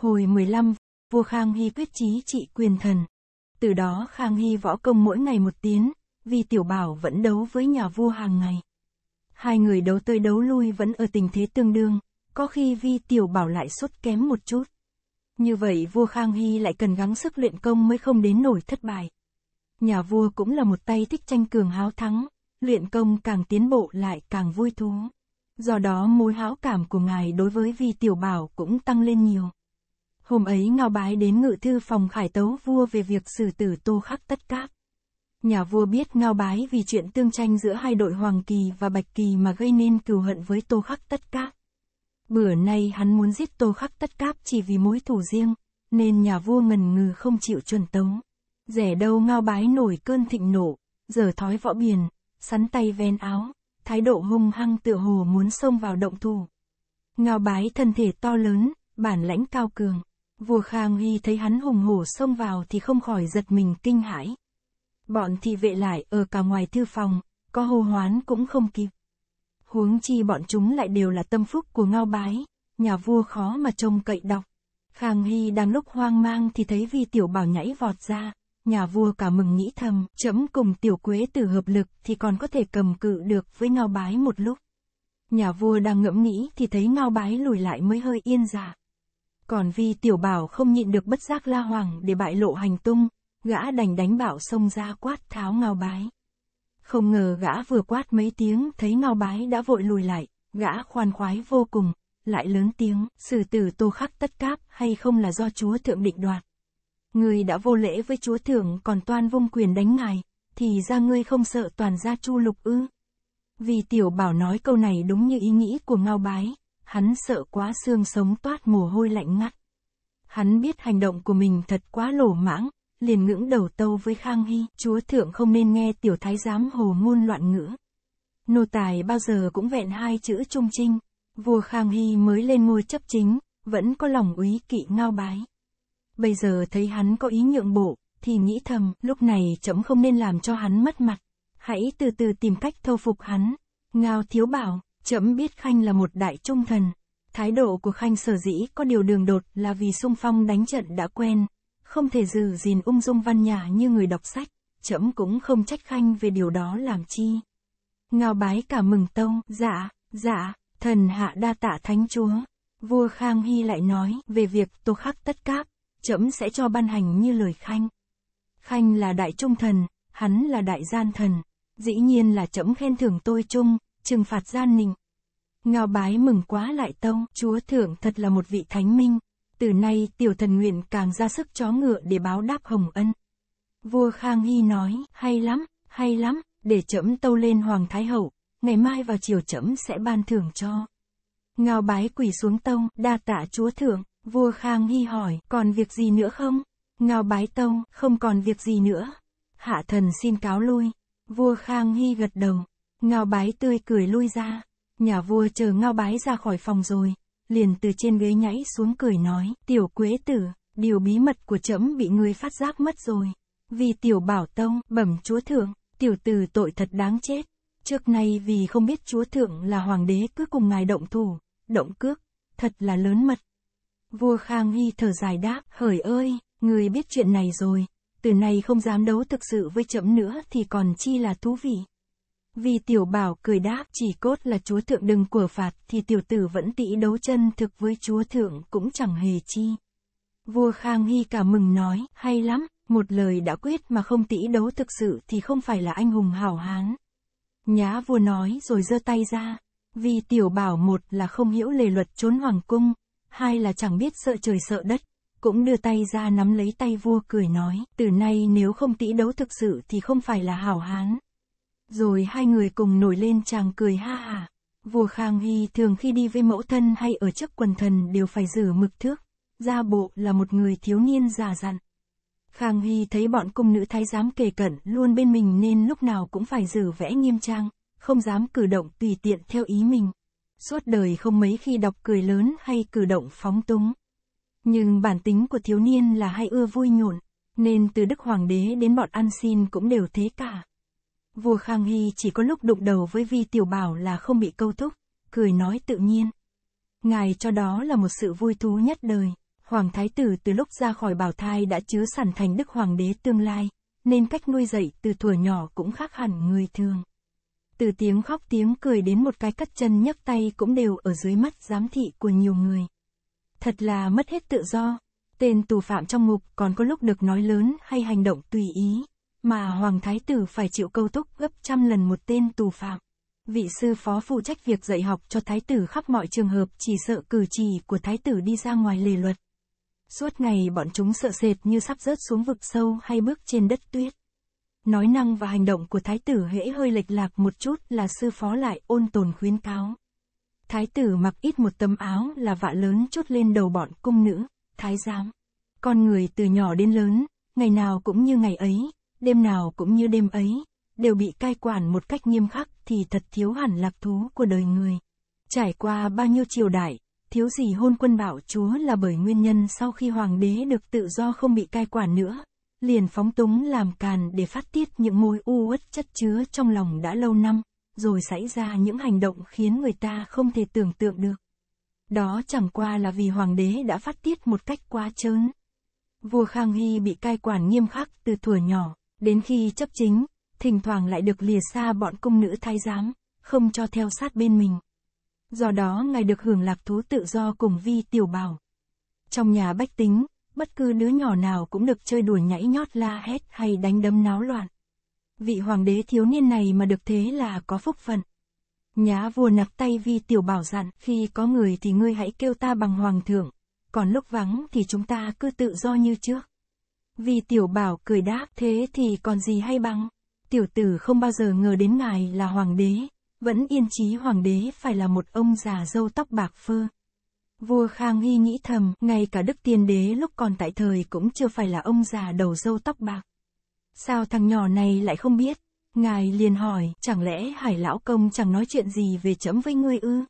Hồi 15, vua Khang Hy quyết chí trị quyền thần. Từ đó Khang Hy võ công mỗi ngày một tiến vì tiểu bảo vẫn đấu với nhà vua hàng ngày. Hai người đấu tới đấu lui vẫn ở tình thế tương đương, có khi vi tiểu bảo lại sốt kém một chút. Như vậy vua Khang Hy lại cần gắng sức luyện công mới không đến nổi thất bại. Nhà vua cũng là một tay thích tranh cường háo thắng, luyện công càng tiến bộ lại càng vui thú. Do đó mối háo cảm của ngài đối với vi tiểu bảo cũng tăng lên nhiều. Hôm ấy Ngao Bái đến ngự thư phòng khải tấu vua về việc xử tử Tô Khắc Tất Cáp. Nhà vua biết Ngao Bái vì chuyện tương tranh giữa hai đội Hoàng Kỳ và Bạch Kỳ mà gây nên cừu hận với Tô Khắc Tất Cáp. Bữa nay hắn muốn giết Tô Khắc Tất Cáp chỉ vì mối thù riêng, nên nhà vua ngần ngừ không chịu chuẩn tống. Rẻ đâu Ngao Bái nổi cơn thịnh nộ, giờ thói võ biển, sắn tay ven áo, thái độ hung hăng tựa hồ muốn xông vào động thủ. Ngao Bái thân thể to lớn, bản lãnh cao cường, Vua Khang Hy thấy hắn hùng hổ xông vào thì không khỏi giật mình kinh hãi. Bọn thị vệ lại ở cả ngoài thư phòng, có hô hoán cũng không kịp. Huống chi bọn chúng lại đều là tâm phúc của ngao bái, nhà vua khó mà trông cậy đọc. Khang Hy đang lúc hoang mang thì thấy vi tiểu bảo nhảy vọt ra, nhà vua cả mừng nghĩ thầm, chấm cùng tiểu quế tử hợp lực thì còn có thể cầm cự được với ngao bái một lúc. Nhà vua đang ngẫm nghĩ thì thấy ngao bái lùi lại mới hơi yên dạ. Còn vì tiểu bảo không nhịn được bất giác la hoàng để bại lộ hành tung, gã đành đánh bảo xông ra quát tháo ngao bái. Không ngờ gã vừa quát mấy tiếng thấy ngao bái đã vội lùi lại, gã khoan khoái vô cùng, lại lớn tiếng, xử tử tô khắc tất cáp hay không là do chúa thượng định đoạt. Người đã vô lễ với chúa thượng còn toan vung quyền đánh ngài, thì ra ngươi không sợ toàn gia chu lục ư. Vì tiểu bảo nói câu này đúng như ý nghĩ của ngao bái, hắn sợ quá xương sống toát mồ hôi lạnh ngắt. Hắn biết hành động của mình thật quá lổ mãng, liền ngưỡng đầu tâu với Khang Hy, chúa thượng không nên nghe tiểu thái giám hồ ngôn loạn ngữ. Nô tài bao giờ cũng vẹn hai chữ trung trinh, vua Khang Hy mới lên ngôi chấp chính, vẫn có lòng úy kỵ ngao bái. Bây giờ thấy hắn có ý nhượng bộ, thì nghĩ thầm, lúc này chấm không nên làm cho hắn mất mặt. Hãy từ từ tìm cách thâu phục hắn. Ngao thiếu bảo, Chậm biết Khanh là một đại trung thần. Thái độ của Khanh sở dĩ có điều đường đột là vì sung phong đánh trận đã quen. Không thể giữ gìn ung dung văn nhã như người đọc sách. Chậm cũng không trách Khanh về điều đó làm chi. Ngao bái cả mừng tông, dạ, dạ, thần hạ đa tạ thánh chúa. Vua Khang Hy lại nói về việc tô khắc tất cáp, trẫm sẽ cho ban hành như lời Khanh. Khanh là đại trung thần, hắn là đại gian thần, dĩ nhiên là trẫm khen thưởng tôi chung, trừng phạt gian nình. Ngao bái mừng quá lại tông, chúa thượng thật là một vị thánh minh. Từ nay tiểu thần nguyện càng ra sức chó ngựa để báo đáp hồng ân. Vua Khang Hy nói, hay lắm, hay lắm, để trẫm tâu lên Hoàng Thái Hậu, ngày mai vào chiều trẫm sẽ ban thưởng cho. Ngao bái quỳ xuống tông, đa tạ chúa thượng, vua Khang Hy hỏi, còn việc gì nữa không? Ngao bái tông, không còn việc gì nữa. Hạ thần xin cáo lui. Vua Khang Hy gật đầu. Ngao bái tươi cười lui ra. Nhà vua chờ ngao bái ra khỏi phòng rồi. Liền từ trên ghế nhảy xuống cười nói. Tiểu quế tử, điều bí mật của trẫm bị ngươi phát giác mất rồi. Vì tiểu bảo tông, bẩm chúa thượng, tiểu tử tội thật đáng chết. Trước nay vì không biết chúa thượng là hoàng đế cứ cùng ngài động thủ, động cước, thật là lớn mật. Vua Khang Hy thở dài đáp, hỡi ơi, người biết chuyện này rồi, từ nay không dám đấu thực sự với trẫm nữa thì còn chi là thú vị. Vì tiểu bảo cười đáp chỉ cốt là chúa thượng đừng của phạt thì tiểu tử vẫn tỉ đấu chân thực với chúa thượng cũng chẳng hề chi. Vua Khang Hy cả mừng nói, hay lắm, một lời đã quyết mà không tỉ đấu thực sự thì không phải là anh hùng hảo hán. Nhá vua nói rồi giơ tay ra, vì tiểu bảo một là không hiểu lề luật trốn hoàng cung, hai là chẳng biết sợ trời sợ đất, cũng đưa tay ra nắm lấy tay vua cười nói, từ nay nếu không tỉ đấu thực sự thì không phải là hảo hán. Rồi hai người cùng nổi lên chàng cười ha hả. Vua Khang Hy thường khi đi với mẫu thân hay ở trước quần thần đều phải giữ mực thước. Gia bộ là một người thiếu niên già dặn. Khang Hy thấy bọn cung nữ thái giám kề cận luôn bên mình nên lúc nào cũng phải giữ vẽ nghiêm trang, không dám cử động tùy tiện theo ý mình. Suốt đời không mấy khi đọc cười lớn hay cử động phóng túng. Nhưng bản tính của thiếu niên là hay ưa vui nhộn, nên từ Đức Hoàng đế đến bọn ăn xin cũng đều thế cả. Vua Khang Hy chỉ có lúc đụng đầu với Vi Tiểu Bảo là không bị câu thúc, cười nói tự nhiên. Ngài cho đó là một sự vui thú nhất đời. Hoàng Thái Tử từ lúc ra khỏi bảo thai đã chứa sẵn thành Đức Hoàng đế tương lai, nên cách nuôi dạy từ tuổi nhỏ cũng khác hẳn người thường. Từ tiếng khóc tiếng cười đến một cái cắt chân nhấc tay cũng đều ở dưới mắt giám thị của nhiều người. Thật là mất hết tự do, tên tù phạm trong ngục còn có lúc được nói lớn hay hành động tùy ý mà Hoàng Thái Tử phải chịu câu túc gấp trăm lần một tên tù phạm. Vị sư phó phụ trách việc dạy học cho Thái Tử khắp mọi trường hợp chỉ sợ cử chỉ của Thái Tử đi ra ngoài lề luật. Suốt ngày bọn chúng sợ sệt như sắp rớt xuống vực sâu hay bước trên đất tuyết. Nói năng và hành động của Thái Tử hễ hơi lệch lạc một chút là sư phó lại ôn tồn khuyến cáo. Thái Tử mặc ít một tấm áo là vạ lớn chút lên đầu bọn cung nữ, thái giám. Con người từ nhỏ đến lớn, ngày nào cũng như ngày ấy, đêm nào cũng như đêm ấy, đều bị cai quản một cách nghiêm khắc thì thật thiếu hẳn lạc thú của đời người. Trải qua bao nhiêu triều đại, thiếu gì hôn quân bảo chúa là bởi nguyên nhân sau khi hoàng đế được tự do không bị cai quản nữa, liền phóng túng làm càn để phát tiết những mối u uất chất chứa trong lòng đã lâu năm, rồi xảy ra những hành động khiến người ta không thể tưởng tượng được. Đó chẳng qua là vì hoàng đế đã phát tiết một cách quá trớn. Vua Khang Hy bị cai quản nghiêm khắc từ thuở nhỏ, Đến khi chấp chính, thỉnh thoảng lại được lìa xa bọn cung nữ thái giám, không cho theo sát bên mình. Do đó ngài được hưởng lạc thú tự do cùng vi tiểu bảo. Trong nhà bách tính, bất cứ đứa nhỏ nào cũng được chơi đùa nhảy nhót la hét hay đánh đấm náo loạn. Vị hoàng đế thiếu niên này mà được thế là có phúc phận. Nhá vua nặc tay vi tiểu bảo dặn, khi có người thì ngươi hãy kêu ta bằng hoàng thượng, còn lúc vắng thì chúng ta cứ tự do như trước. Vì tiểu bảo cười đáp thế thì còn gì hay bằng. Tiểu tử không bao giờ ngờ đến ngài là hoàng đế, vẫn yên chí hoàng đế phải là một ông già râu tóc bạc phơ. Vua Khang Hy nghĩ thầm, ngay cả đức tiên đế lúc còn tại thời cũng chưa phải là ông già đầu râu tóc bạc. Sao thằng nhỏ này lại không biết? Ngài liền hỏi, chẳng lẽ hải lão công chẳng nói chuyện gì về chấm với ngươi ư?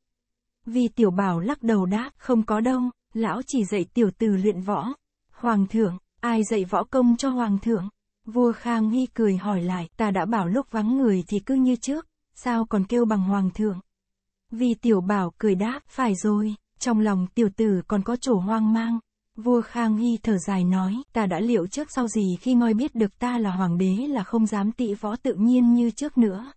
Vì tiểu bảo lắc đầu đáp, không có đâu, lão chỉ dạy tiểu tử luyện võ. Hoàng thượng, Ai dạy võ công cho hoàng thượng? Vua Khang Hy cười hỏi lại, ta đã bảo lúc vắng người thì cứ như trước, sao còn kêu bằng hoàng thượng? Vì tiểu bảo cười đáp, phải rồi, trong lòng tiểu tử còn có chỗ hoang mang. Vua Khang Hy thở dài nói, ta đã liệu trước sau gì khi ngoi biết được ta là hoàng đế là không dám tị võ tự nhiên như trước nữa.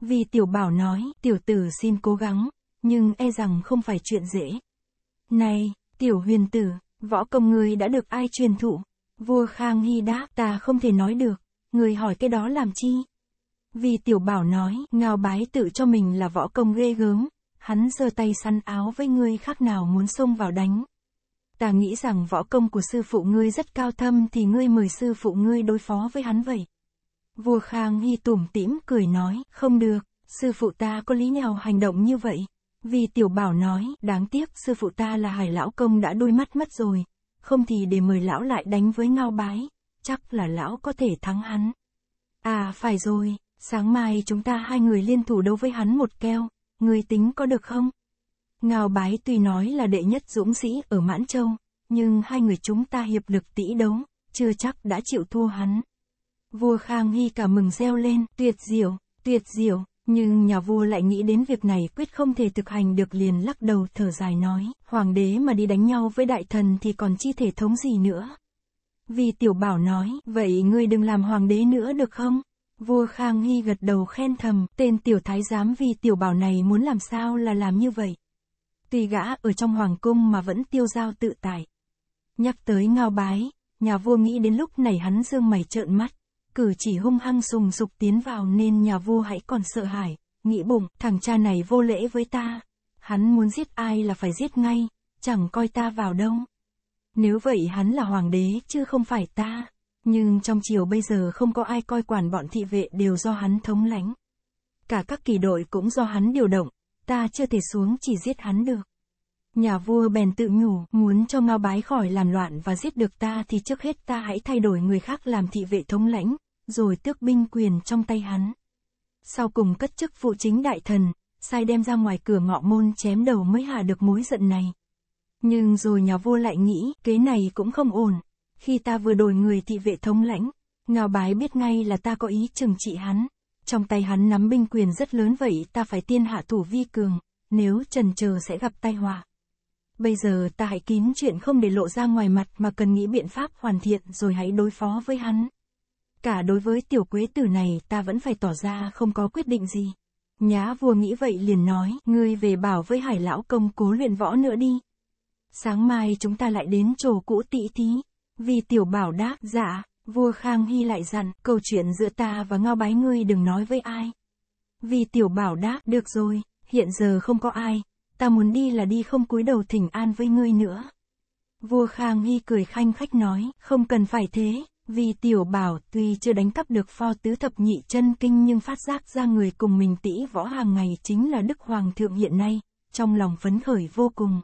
Vì tiểu bảo nói, tiểu tử xin cố gắng, nhưng e rằng không phải chuyện dễ. Này, tiểu huyền tử, Võ công ngươi đã được ai truyền thụ? Vua Khang Hy đáp, ta không thể nói được, người hỏi cái đó làm chi? Vì tiểu bảo nói, ngao bái tự cho mình là võ công ghê gớm, hắn giơ tay săn áo với ngươi khác nào muốn xông vào đánh. Ta nghĩ rằng võ công của sư phụ ngươi rất cao thâm thì ngươi mời sư phụ ngươi đối phó với hắn vậy. Vua Khang Hy tủm tỉm cười nói, không được, sư phụ ta có lý nào hành động như vậy? Vì tiểu bảo nói, đáng tiếc sư phụ ta là hải lão công đã đôi mắt mất rồi, không thì để mời lão lại đánh với ngao bái, chắc là lão có thể thắng hắn. À phải rồi, sáng mai chúng ta hai người liên thủ đấu với hắn một keo, người tính có được không? Ngao bái tuy nói là đệ nhất dũng sĩ ở Mãn Châu, nhưng hai người chúng ta hiệp lực tỷ đấu, chưa chắc đã chịu thua hắn. Vua Khang Hy cả mừng reo lên, tuyệt diệu, tuyệt diệu, nhưng nhà vua lại nghĩ đến việc này quyết không thể thực hành được liền lắc đầu thở dài nói, hoàng đế mà đi đánh nhau với đại thần thì còn chi thể thống gì nữa. Vì tiểu bảo nói, vậy ngươi đừng làm hoàng đế nữa được không? Vua Khang nghi gật đầu khen thầm, tên tiểu thái giám vì tiểu bảo này muốn làm sao là làm như vậy. Tuy gã ở trong hoàng cung mà vẫn tiêu giao tự tại. Nhắc tới ngao bái, nhà vua nghĩ đến lúc này hắn dương mày trợn mắt cử chỉ hung hăng sùng sục tiến vào nên nhà vua hãy còn sợ hãi, nghĩ bụng, thằng cha này vô lễ với ta. Hắn muốn giết ai là phải giết ngay, chẳng coi ta vào đâu. Nếu vậy hắn là hoàng đế chứ không phải ta. Nhưng trong chiều bây giờ không có ai coi quản bọn thị vệ đều do hắn thống lãnh. Cả các kỳ đội cũng do hắn điều động, ta chưa thể xuống chỉ giết hắn được. Nhà vua bèn tự nhủ, muốn cho Ngao Bái khỏi làm loạn và giết được ta thì trước hết ta hãy thay đổi người khác làm thị vệ thống lãnh, rồi tước binh quyền trong tay hắn. Sau cùng cất chức phụ chính đại thần, sai đem ra ngoài cửa ngọ môn chém đầu mới hạ được mối giận này. Nhưng rồi nhà vua lại nghĩ, kế này cũng không ổn. Khi ta vừa đổi người thị vệ thống lãnh, ngào bái biết ngay là ta có ý trừng trị hắn. Trong tay hắn nắm binh quyền rất lớn vậy ta phải tiên hạ thủ vi cường, nếu trần chờ sẽ gặp tai họa. Bây giờ ta hãy kín chuyện không để lộ ra ngoài mặt mà cần nghĩ biện pháp hoàn thiện rồi hãy đối phó với hắn cả đối với tiểu quế tử này ta vẫn phải tỏ ra không có quyết định gì. Nhá vua nghĩ vậy liền nói, ngươi về bảo với hải lão công cố luyện võ nữa đi. Sáng mai chúng ta lại đến trồ cũ tị thí. Vì tiểu bảo đáp, dạ, vua Khang Hy lại dặn, câu chuyện giữa ta và ngao bái ngươi đừng nói với ai. Vì tiểu bảo đáp, được rồi, hiện giờ không có ai, ta muốn đi là đi không cúi đầu thỉnh an với ngươi nữa. Vua Khang Hy cười khanh khách nói, không cần phải thế, vì tiểu bảo tuy chưa đánh cắp được pho tứ thập nhị chân kinh nhưng phát giác ra người cùng mình tĩ võ hàng ngày chính là Đức Hoàng thượng hiện nay, trong lòng phấn khởi vô cùng.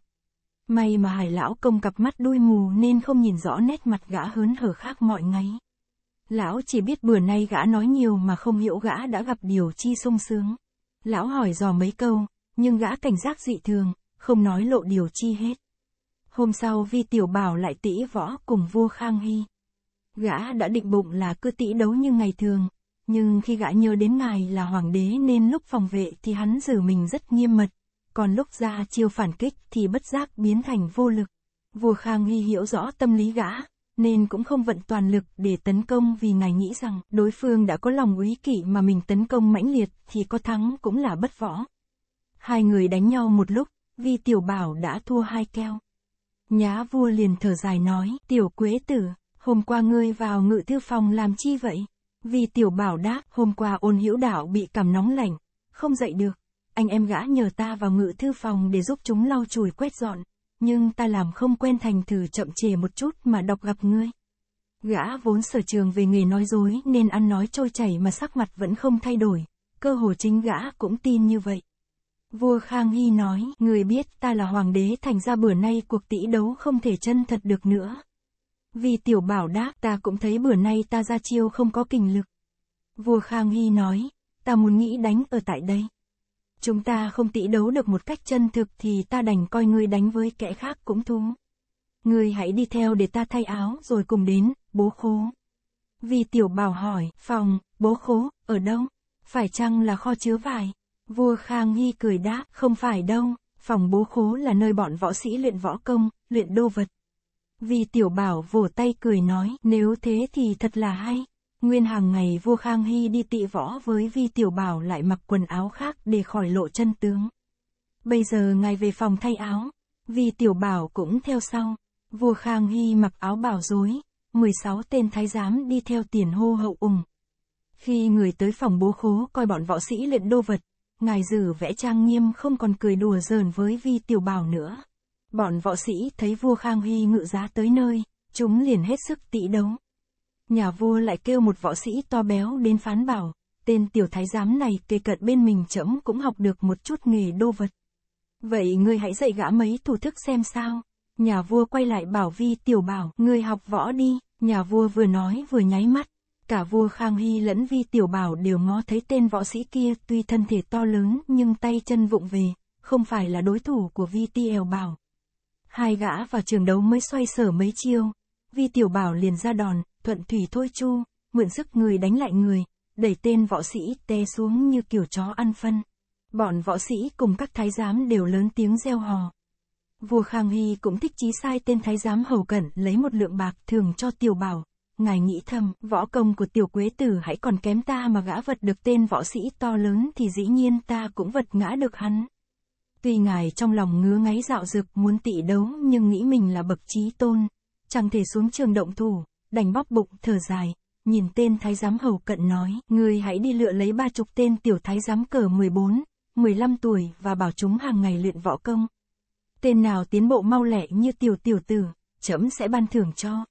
May mà hải lão công cặp mắt đuôi mù nên không nhìn rõ nét mặt gã hớn hở khác mọi ngày. Lão chỉ biết bữa nay gã nói nhiều mà không hiểu gã đã gặp điều chi sung sướng. Lão hỏi dò mấy câu, nhưng gã cảnh giác dị thường, không nói lộ điều chi hết. Hôm sau vi tiểu bảo lại tĩ võ cùng vua Khang Hy gã đã định bụng là cứ tỉ đấu như ngày thường, nhưng khi gã nhớ đến ngài là hoàng đế nên lúc phòng vệ thì hắn giữ mình rất nghiêm mật, còn lúc ra chiêu phản kích thì bất giác biến thành vô lực. Vua Khang Hy hiểu rõ tâm lý gã, nên cũng không vận toàn lực để tấn công vì ngài nghĩ rằng đối phương đã có lòng quý kỷ mà mình tấn công mãnh liệt thì có thắng cũng là bất võ. Hai người đánh nhau một lúc, vì tiểu bảo đã thua hai keo. Nhá vua liền thở dài nói, tiểu quế tử, hôm qua ngươi vào ngự thư phòng làm chi vậy? Vì tiểu bảo đáp, hôm qua ôn hữu đạo bị cảm nóng lạnh, không dậy được. Anh em gã nhờ ta vào ngự thư phòng để giúp chúng lau chùi quét dọn, nhưng ta làm không quen thành thử chậm chề một chút mà đọc gặp ngươi. Gã vốn sở trường về nghề nói dối nên ăn nói trôi chảy mà sắc mặt vẫn không thay đổi, cơ hồ chính gã cũng tin như vậy. Vua Khang Hy nói, người biết ta là hoàng đế thành ra bữa nay cuộc tỷ đấu không thể chân thật được nữa, vì tiểu bảo đáp ta cũng thấy bữa nay ta ra chiêu không có kình lực. Vua Khang Hy nói, ta muốn nghĩ đánh ở tại đây. Chúng ta không tỷ đấu được một cách chân thực thì ta đành coi ngươi đánh với kẻ khác cũng thú. Ngươi hãy đi theo để ta thay áo rồi cùng đến, bố khố. Vì tiểu bảo hỏi, phòng, bố khố, ở đâu? Phải chăng là kho chứa vải? Vua Khang Hy cười đáp, không phải đâu, phòng bố khố là nơi bọn võ sĩ luyện võ công, luyện đô vật. Vì tiểu bảo vỗ tay cười nói, nếu thế thì thật là hay. Nguyên hàng ngày vua Khang Hy đi tị võ với Vi Tiểu Bảo lại mặc quần áo khác để khỏi lộ chân tướng. Bây giờ ngài về phòng thay áo, Vi Tiểu Bảo cũng theo sau. Vua Khang Hy mặc áo bảo dối, 16 tên thái giám đi theo tiền hô hậu ủng. Khi người tới phòng bố khố coi bọn võ sĩ luyện đô vật, ngài dử vẽ trang nghiêm không còn cười đùa giỡn với Vi Tiểu Bảo nữa. Bọn võ sĩ thấy vua Khang Hy ngự giá tới nơi, chúng liền hết sức tị đấu. Nhà vua lại kêu một võ sĩ to béo đến phán bảo, tên tiểu thái giám này kề cận bên mình chấm cũng học được một chút nghề đô vật. Vậy ngươi hãy dạy gã mấy thủ thức xem sao. Nhà vua quay lại bảo vi tiểu bảo, ngươi học võ đi, nhà vua vừa nói vừa nháy mắt. Cả vua Khang Hy lẫn vi tiểu bảo đều ngó thấy tên võ sĩ kia tuy thân thể to lớn nhưng tay chân vụng về, không phải là đối thủ của vi tiểu bảo. Hai gã và trường đấu mới xoay sở mấy chiêu. Vi tiểu bảo liền ra đòn, thuận thủy thôi chu, mượn sức người đánh lại người, đẩy tên võ sĩ té xuống như kiểu chó ăn phân. Bọn võ sĩ cùng các thái giám đều lớn tiếng reo hò. Vua Khang Hy cũng thích chí sai tên thái giám hầu cẩn lấy một lượng bạc thường cho tiểu bảo. Ngài nghĩ thầm, võ công của tiểu quế tử hãy còn kém ta mà gã vật được tên võ sĩ to lớn thì dĩ nhiên ta cũng vật ngã được hắn. Tuy ngài trong lòng ngứa ngáy dạo dực muốn tị đấu nhưng nghĩ mình là bậc trí tôn, chẳng thể xuống trường động thủ, đành bóp bụng thở dài, nhìn tên thái giám hầu cận nói, ngươi hãy đi lựa lấy ba chục tên tiểu thái giám cờ 14, 15 tuổi và bảo chúng hàng ngày luyện võ công. Tên nào tiến bộ mau lẹ như tiểu tiểu tử, chấm sẽ ban thưởng cho.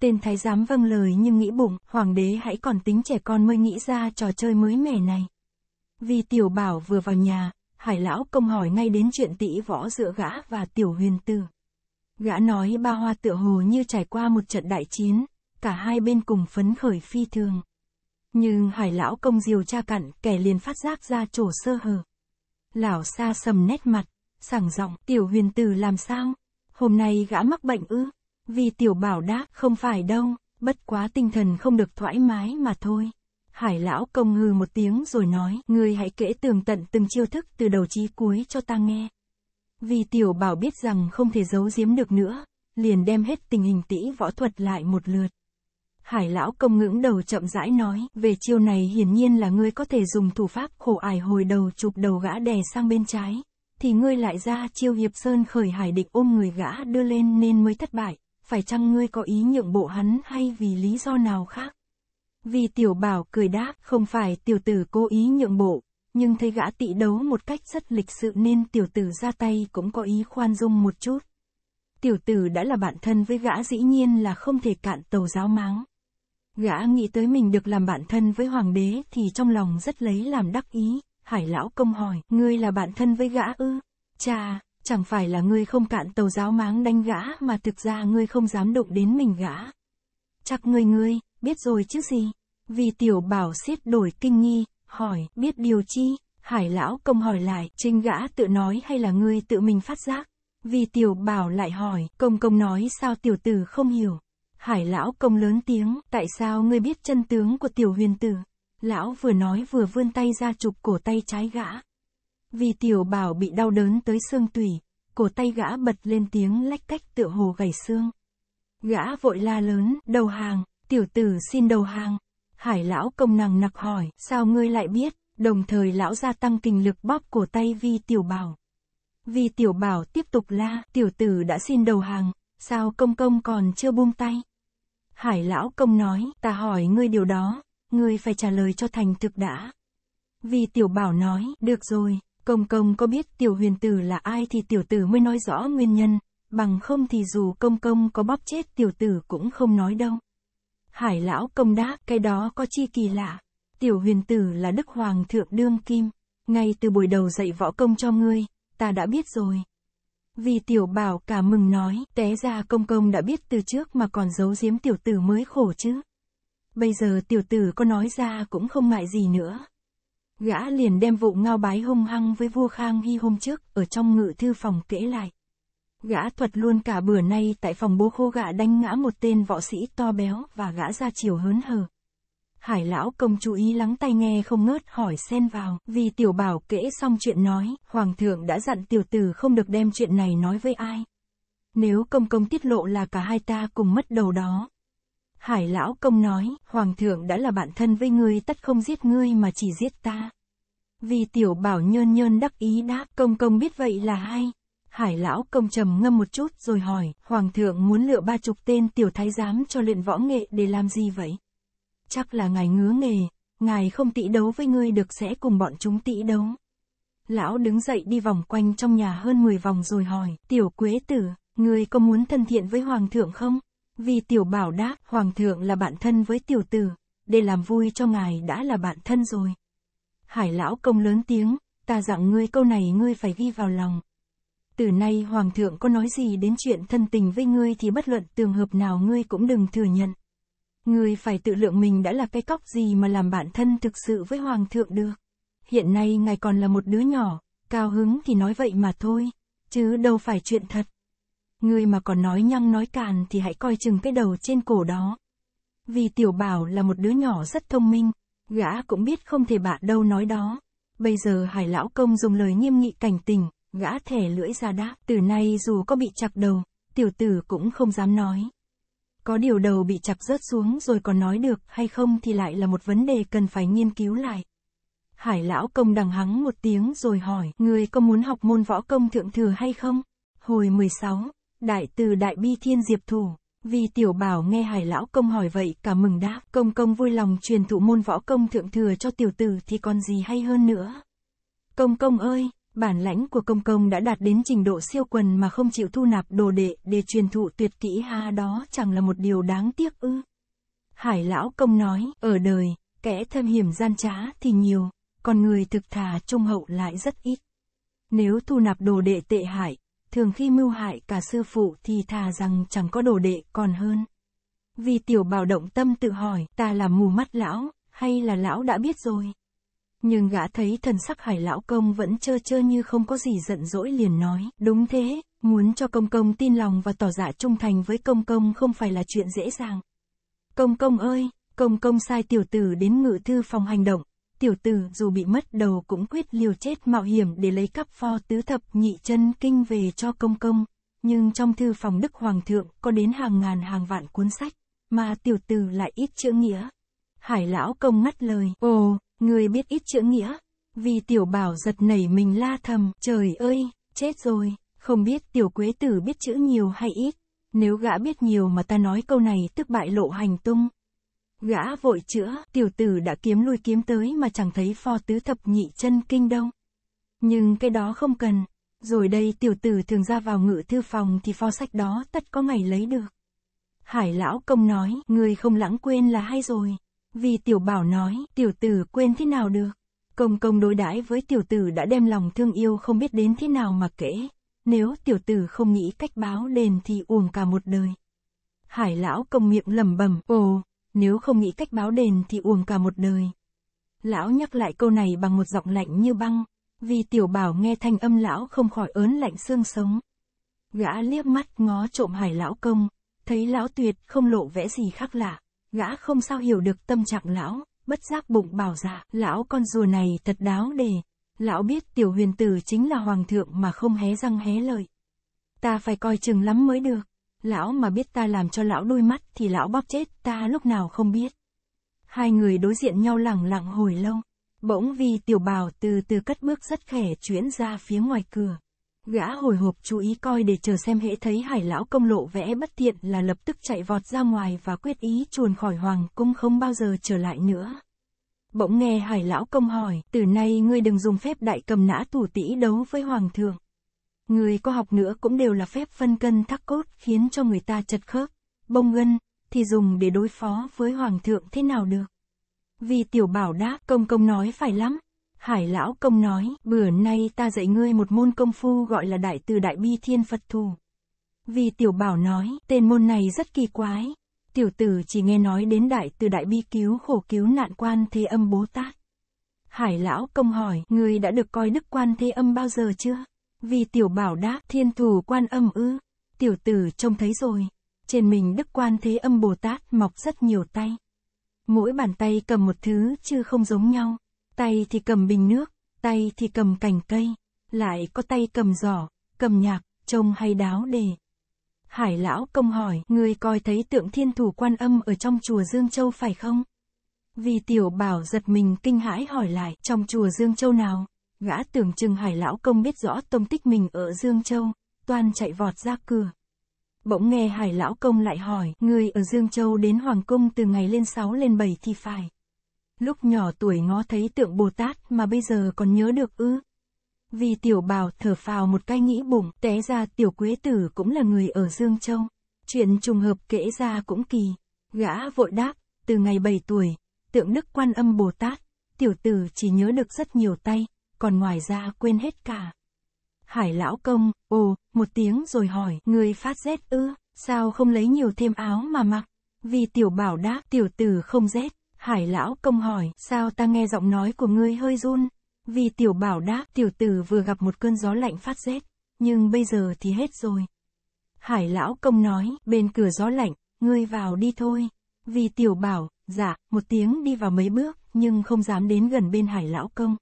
Tên thái giám vâng lời nhưng nghĩ bụng, hoàng đế hãy còn tính trẻ con mới nghĩ ra trò chơi mới mẻ này. Vì tiểu bảo vừa vào nhà, Hải lão công hỏi ngay đến chuyện tỷ võ giữa gã và tiểu huyền tử. Gã nói ba hoa tựa hồ như trải qua một trận đại chiến, cả hai bên cùng phấn khởi phi thường. Nhưng hải lão công diều tra cặn, kẻ liền phát giác ra chỗ sơ hở. Lão xa sầm nét mặt, sảng giọng, tiểu huyền tử làm sao? Hôm nay gã mắc bệnh ư? Vì tiểu bảo đáp, không phải đâu, bất quá tinh thần không được thoải mái mà thôi. Hải lão công ngư một tiếng rồi nói, ngươi hãy kể tường tận từng chiêu thức từ đầu chí cuối cho ta nghe. Vì tiểu bảo biết rằng không thể giấu giếm được nữa, liền đem hết tình hình tĩ võ thuật lại một lượt. Hải lão công ngưỡng đầu chậm rãi nói, về chiêu này hiển nhiên là ngươi có thể dùng thủ pháp khổ ải hồi đầu chụp đầu gã đè sang bên trái, thì ngươi lại ra chiêu hiệp sơn khởi hải địch ôm người gã đưa lên nên mới thất bại, phải chăng ngươi có ý nhượng bộ hắn hay vì lý do nào khác? vì tiểu bảo cười đáp, không phải tiểu tử cố ý nhượng bộ, nhưng thấy gã tị đấu một cách rất lịch sự nên tiểu tử ra tay cũng có ý khoan dung một chút. Tiểu tử đã là bạn thân với gã dĩ nhiên là không thể cạn tàu giáo máng. Gã nghĩ tới mình được làm bạn thân với hoàng đế thì trong lòng rất lấy làm đắc ý, hải lão công hỏi, ngươi là bạn thân với gã ư? cha chẳng phải là ngươi không cạn tàu giáo máng đánh gã mà thực ra ngươi không dám động đến mình gã. Chắc ngươi ngươi, biết rồi chứ gì. Vì tiểu bảo xiết đổi kinh nghi, hỏi, biết điều chi? Hải lão công hỏi lại, trinh gã tự nói hay là ngươi tự mình phát giác? Vì tiểu bảo lại hỏi, công công nói sao tiểu tử không hiểu? Hải lão công lớn tiếng, tại sao ngươi biết chân tướng của tiểu huyền tử? Lão vừa nói vừa vươn tay ra chụp cổ tay trái gã. Vì tiểu bảo bị đau đớn tới xương tủy, cổ tay gã bật lên tiếng lách cách tựa hồ gãy xương. Gã vội la lớn, đầu hàng, tiểu tử xin đầu hàng. Hải lão công nàng nặc hỏi, sao ngươi lại biết, đồng thời lão gia tăng kinh lực bóp cổ tay vi tiểu bảo. Vi tiểu bảo tiếp tục la, tiểu tử đã xin đầu hàng, sao công công còn chưa buông tay. Hải lão công nói, ta hỏi ngươi điều đó, ngươi phải trả lời cho thành thực đã. Vi tiểu bảo nói, được rồi, công công có biết tiểu huyền tử là ai thì tiểu tử mới nói rõ nguyên nhân, bằng không thì dù công công có bóp chết tiểu tử cũng không nói đâu. Hải lão công đáp, cái đó có chi kỳ lạ. Tiểu huyền tử là đức hoàng thượng đương kim. Ngay từ buổi đầu dạy võ công cho ngươi, ta đã biết rồi. Vì tiểu bảo cả mừng nói, té ra công công đã biết từ trước mà còn giấu giếm tiểu tử mới khổ chứ. Bây giờ tiểu tử có nói ra cũng không ngại gì nữa. Gã liền đem vụ ngao bái hung hăng với vua Khang Hy hôm trước, ở trong ngự thư phòng kể lại. Gã thuật luôn cả bữa nay tại phòng bố khô gã đánh ngã một tên võ sĩ to béo và gã ra chiều hớn hở. Hải lão công chú ý lắng tai nghe không ngớt hỏi xen vào, vì tiểu bảo kể xong chuyện nói, hoàng thượng đã dặn tiểu tử không được đem chuyện này nói với ai. Nếu công công tiết lộ là cả hai ta cùng mất đầu đó. Hải lão công nói, hoàng thượng đã là bạn thân với ngươi tất không giết ngươi mà chỉ giết ta. Vì tiểu bảo nhơn nhơn đắc ý đáp, công công biết vậy là hay, Hải lão công trầm ngâm một chút rồi hỏi, Hoàng thượng muốn lựa ba chục tên tiểu thái giám cho luyện võ nghệ để làm gì vậy? Chắc là ngài ngứa nghề, ngài không tị đấu với ngươi được sẽ cùng bọn chúng tị đấu. Lão đứng dậy đi vòng quanh trong nhà hơn 10 vòng rồi hỏi, tiểu quế tử, ngươi có muốn thân thiện với hoàng thượng không? Vì tiểu bảo đáp, hoàng thượng là bạn thân với tiểu tử, để làm vui cho ngài đã là bạn thân rồi. Hải lão công lớn tiếng, ta dặn ngươi câu này ngươi phải ghi vào lòng từ nay hoàng thượng có nói gì đến chuyện thân tình với ngươi thì bất luận trường hợp nào ngươi cũng đừng thừa nhận. Ngươi phải tự lượng mình đã là cái cóc gì mà làm bản thân thực sự với hoàng thượng được. Hiện nay ngài còn là một đứa nhỏ, cao hứng thì nói vậy mà thôi, chứ đâu phải chuyện thật. Ngươi mà còn nói nhăng nói càn thì hãy coi chừng cái đầu trên cổ đó. Vì tiểu bảo là một đứa nhỏ rất thông minh, gã cũng biết không thể bạ đâu nói đó. Bây giờ hải lão công dùng lời nghiêm nghị cảnh tình gã thẻ lưỡi ra đáp, từ nay dù có bị chặt đầu, tiểu tử cũng không dám nói. Có điều đầu bị chặt rớt xuống rồi còn nói được hay không thì lại là một vấn đề cần phải nghiên cứu lại. Hải lão công đằng hắng một tiếng rồi hỏi, người có muốn học môn võ công thượng thừa hay không? Hồi 16, đại từ đại bi thiên diệp thủ, vì tiểu bảo nghe hải lão công hỏi vậy cả mừng đáp, công công vui lòng truyền thụ môn võ công thượng thừa cho tiểu tử thì còn gì hay hơn nữa. Công công ơi, Bản lãnh của công công đã đạt đến trình độ siêu quần mà không chịu thu nạp đồ đệ để truyền thụ tuyệt kỹ ha đó chẳng là một điều đáng tiếc ư. Hải lão công nói, ở đời, kẻ thâm hiểm gian trá thì nhiều, còn người thực thà trung hậu lại rất ít. Nếu thu nạp đồ đệ tệ hại, thường khi mưu hại cả sư phụ thì thà rằng chẳng có đồ đệ còn hơn. Vì tiểu bảo động tâm tự hỏi, ta là mù mắt lão, hay là lão đã biết rồi? nhưng gã thấy thần sắc hải lão công vẫn trơ trơ như không có gì giận dỗi liền nói, đúng thế, muốn cho công công tin lòng và tỏ dạ trung thành với công công không phải là chuyện dễ dàng. Công công ơi, công công sai tiểu tử đến ngự thư phòng hành động, tiểu tử dù bị mất đầu cũng quyết liều chết mạo hiểm để lấy cắp pho tứ thập nhị chân kinh về cho công công, nhưng trong thư phòng Đức Hoàng thượng có đến hàng ngàn hàng vạn cuốn sách, mà tiểu tử lại ít chữ nghĩa. Hải lão công ngắt lời, ồ, Người biết ít chữ nghĩa. Vì tiểu bảo giật nảy mình la thầm, trời ơi, chết rồi, không biết tiểu quế tử biết chữ nhiều hay ít. Nếu gã biết nhiều mà ta nói câu này tức bại lộ hành tung. Gã vội chữa, tiểu tử đã kiếm lui kiếm tới mà chẳng thấy pho tứ thập nhị chân kinh đâu. Nhưng cái đó không cần. Rồi đây tiểu tử thường ra vào ngự thư phòng thì pho sách đó tất có ngày lấy được. Hải lão công nói, người không lãng quên là hay rồi. Vì tiểu bảo nói, tiểu tử quên thế nào được. Công công đối đãi với tiểu tử đã đem lòng thương yêu không biết đến thế nào mà kể. Nếu tiểu tử không nghĩ cách báo đền thì uổng cả một đời. Hải lão công miệng lẩm bẩm, ồ, nếu không nghĩ cách báo đền thì uổng cả một đời. Lão nhắc lại câu này bằng một giọng lạnh như băng, vì tiểu bảo nghe thanh âm lão không khỏi ớn lạnh xương sống. Gã liếc mắt ngó trộm hải lão công, thấy lão tuyệt không lộ vẽ gì khác lạ, Gã không sao hiểu được tâm trạng lão, bất giác bụng bảo dạ, lão con rùa này thật đáo đề. Lão biết tiểu huyền tử chính là hoàng thượng mà không hé răng hé lợi. Ta phải coi chừng lắm mới được. Lão mà biết ta làm cho lão đôi mắt thì lão bóp chết ta lúc nào không biết. Hai người đối diện nhau lẳng lặng hồi lâu. Bỗng vì tiểu bào từ từ cất bước rất khẽ chuyển ra phía ngoài cửa. Gã hồi hộp chú ý coi để chờ xem hễ thấy hải lão công lộ vẽ bất tiện là lập tức chạy vọt ra ngoài và quyết ý chuồn khỏi hoàng cung không bao giờ trở lại nữa. Bỗng nghe hải lão công hỏi, từ nay ngươi đừng dùng phép đại cầm nã thủ tỷ đấu với hoàng thượng. Người có học nữa cũng đều là phép phân cân thắc cốt khiến cho người ta chật khớp, bông ngân thì dùng để đối phó với hoàng thượng thế nào được. Vì tiểu bảo đáp công công nói phải lắm, Hải lão công nói, bữa nay ta dạy ngươi một môn công phu gọi là đại từ đại bi thiên Phật thù. Vì tiểu bảo nói, tên môn này rất kỳ quái. Tiểu tử chỉ nghe nói đến đại từ đại bi cứu khổ cứu nạn quan thế âm Bồ Tát. Hải lão công hỏi, ngươi đã được coi đức quan thế âm bao giờ chưa? Vì tiểu bảo đáp, thiên thủ quan âm ư. Tiểu tử trông thấy rồi, trên mình đức quan thế âm Bồ Tát mọc rất nhiều tay. Mỗi bàn tay cầm một thứ chứ không giống nhau tay thì cầm bình nước, tay thì cầm cành cây, lại có tay cầm giỏ, cầm nhạc, trông hay đáo đề. Hải lão công hỏi, người coi thấy tượng thiên thủ quan âm ở trong chùa Dương Châu phải không? Vì tiểu bảo giật mình kinh hãi hỏi lại, trong chùa Dương Châu nào? Gã tưởng chừng hải lão công biết rõ tông tích mình ở Dương Châu, toàn chạy vọt ra cửa. Bỗng nghe hải lão công lại hỏi, người ở Dương Châu đến Hoàng Cung từ ngày lên 6 lên 7 thì phải. Lúc nhỏ tuổi ngó thấy tượng Bồ Tát mà bây giờ còn nhớ được ư? Vì tiểu bảo thở phào một cái nghĩ bụng, té ra tiểu quế tử cũng là người ở Dương Châu. Chuyện trùng hợp kể ra cũng kỳ. Gã vội đáp, từ ngày 7 tuổi, tượng đức quan âm Bồ Tát, tiểu tử chỉ nhớ được rất nhiều tay, còn ngoài ra quên hết cả. Hải lão công, ồ, một tiếng rồi hỏi, người phát rét ư, sao không lấy nhiều thêm áo mà mặc? Vì tiểu bảo đáp, tiểu tử không rét, Hải lão công hỏi, sao ta nghe giọng nói của ngươi hơi run? Vì tiểu bảo đáp, tiểu tử vừa gặp một cơn gió lạnh phát rét, nhưng bây giờ thì hết rồi. Hải lão công nói, bên cửa gió lạnh, ngươi vào đi thôi. Vì tiểu bảo, dạ, một tiếng đi vào mấy bước, nhưng không dám đến gần bên hải lão công.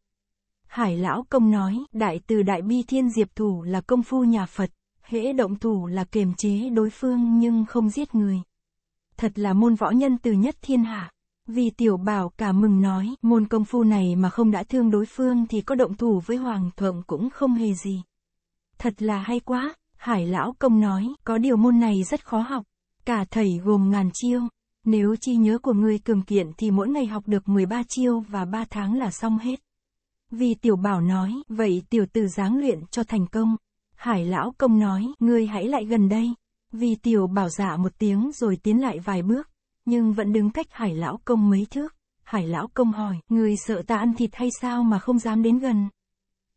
Hải lão công nói, đại từ đại bi thiên diệp thủ là công phu nhà Phật, hễ động thủ là kiềm chế đối phương nhưng không giết người. Thật là môn võ nhân từ nhất thiên hạ. Vì tiểu bảo cả mừng nói, môn công phu này mà không đã thương đối phương thì có động thủ với hoàng thượng cũng không hề gì. Thật là hay quá, hải lão công nói, có điều môn này rất khó học, cả thầy gồm ngàn chiêu. Nếu chi nhớ của người cường kiện thì mỗi ngày học được 13 chiêu và 3 tháng là xong hết. Vì tiểu bảo nói, vậy tiểu tử giáng luyện cho thành công. Hải lão công nói, ngươi hãy lại gần đây. Vì tiểu bảo dạ một tiếng rồi tiến lại vài bước nhưng vẫn đứng cách hải lão công mấy thước. Hải lão công hỏi, người sợ ta ăn thịt hay sao mà không dám đến gần?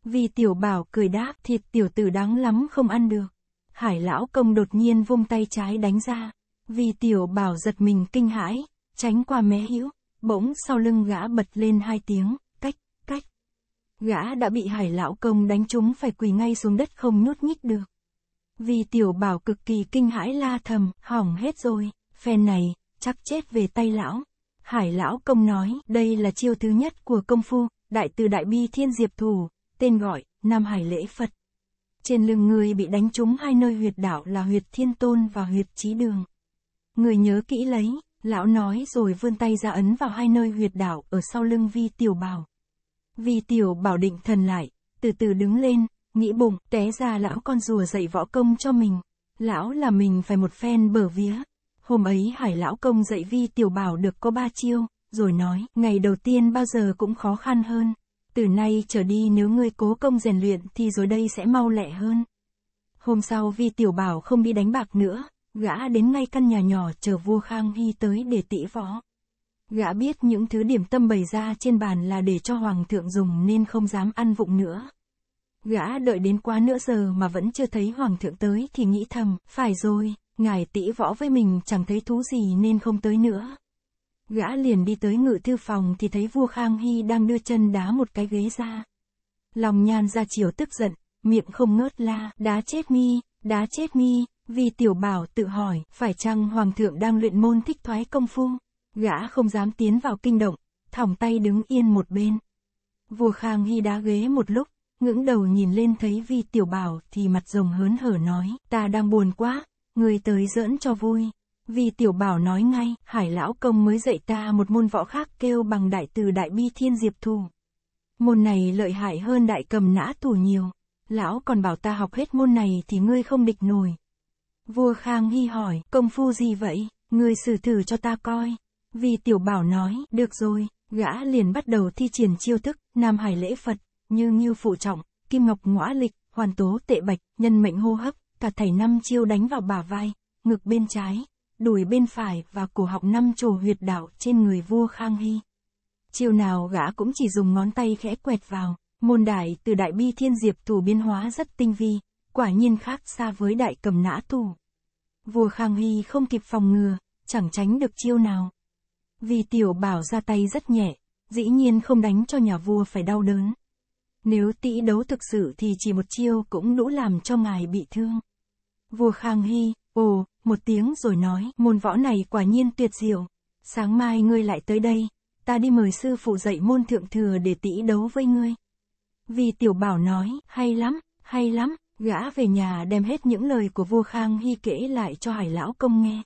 Vì tiểu bảo cười đáp, thịt tiểu tử đáng lắm không ăn được. Hải lão công đột nhiên vung tay trái đánh ra. Vì tiểu bảo giật mình kinh hãi, tránh qua mé hữu, bỗng sau lưng gã bật lên hai tiếng, cách, cách. Gã đã bị hải lão công đánh trúng phải quỳ ngay xuống đất không nhút nhích được. Vì tiểu bảo cực kỳ kinh hãi la thầm, hỏng hết rồi, phen này, chắc chết về tay lão. Hải lão công nói, đây là chiêu thứ nhất của công phu, đại từ đại bi thiên diệp thủ, tên gọi, Nam Hải lễ Phật. Trên lưng người bị đánh trúng hai nơi huyệt đảo là huyệt thiên tôn và huyệt trí đường. Người nhớ kỹ lấy, lão nói rồi vươn tay ra ấn vào hai nơi huyệt đảo ở sau lưng vi tiểu bảo. Vi tiểu bảo định thần lại, từ từ đứng lên, nghĩ bụng, té ra lão con rùa dạy võ công cho mình. Lão là mình phải một phen bở vía, Hôm ấy hải lão công dạy vi tiểu bảo được có ba chiêu, rồi nói, ngày đầu tiên bao giờ cũng khó khăn hơn. Từ nay trở đi nếu ngươi cố công rèn luyện thì rồi đây sẽ mau lẹ hơn. Hôm sau vi tiểu bảo không bị đánh bạc nữa, gã đến ngay căn nhà nhỏ chờ vua Khang Hy tới để tỉ võ. Gã biết những thứ điểm tâm bày ra trên bàn là để cho hoàng thượng dùng nên không dám ăn vụng nữa. Gã đợi đến quá nửa giờ mà vẫn chưa thấy hoàng thượng tới thì nghĩ thầm, phải rồi, ngài tỉ võ với mình chẳng thấy thú gì nên không tới nữa. Gã liền đi tới ngự thư phòng thì thấy vua Khang Hy đang đưa chân đá một cái ghế ra. Lòng nhan ra chiều tức giận, miệng không ngớt la, đá chết mi, đá chết mi, vì tiểu bảo tự hỏi, phải chăng hoàng thượng đang luyện môn thích thoái công phu? Gã không dám tiến vào kinh động, thỏng tay đứng yên một bên. Vua Khang Hy đá ghế một lúc, ngưỡng đầu nhìn lên thấy vi tiểu bảo thì mặt rồng hớn hở nói, ta đang buồn quá, Người tới giỡn cho vui. Vì tiểu bảo nói ngay, hải lão công mới dạy ta một môn võ khác kêu bằng đại từ đại bi thiên diệp thủ. Môn này lợi hại hơn đại cầm nã thủ nhiều. Lão còn bảo ta học hết môn này thì ngươi không địch nổi. Vua Khang Hy hỏi, công phu gì vậy, ngươi xử thử cho ta coi. Vì tiểu bảo nói, được rồi, gã liền bắt đầu thi triển chiêu thức, nam hải lễ Phật, như như phụ trọng, kim ngọc ngõa lịch, hoàn tố tệ bạch, nhân mệnh hô hấp, cả thảy năm chiêu đánh vào bả vai, ngực bên trái, đùi bên phải và cổ họng năm trồ huyệt đạo trên người vua Khang Hy. Chiêu nào gã cũng chỉ dùng ngón tay khẽ quẹt vào, môn đại từ đại bi thiên diệp thủ biến hóa rất tinh vi, quả nhiên khác xa với đại cầm nã thủ. Vua Khang Hy không kịp phòng ngừa, chẳng tránh được chiêu nào. Vì tiểu bảo ra tay rất nhẹ, dĩ nhiên không đánh cho nhà vua phải đau đớn. Nếu tỷ đấu thực sự thì chỉ một chiêu cũng đủ làm cho ngài bị thương. Vua Khang Hy, ồ, một tiếng rồi nói, môn võ này quả nhiên tuyệt diệu. Sáng mai ngươi lại tới đây, ta đi mời sư phụ dạy môn thượng thừa để tỷ đấu với ngươi. Vì tiểu bảo nói, hay lắm, hay lắm, gã về nhà đem hết những lời của vua Khang Hy kể lại cho hải lão công nghe.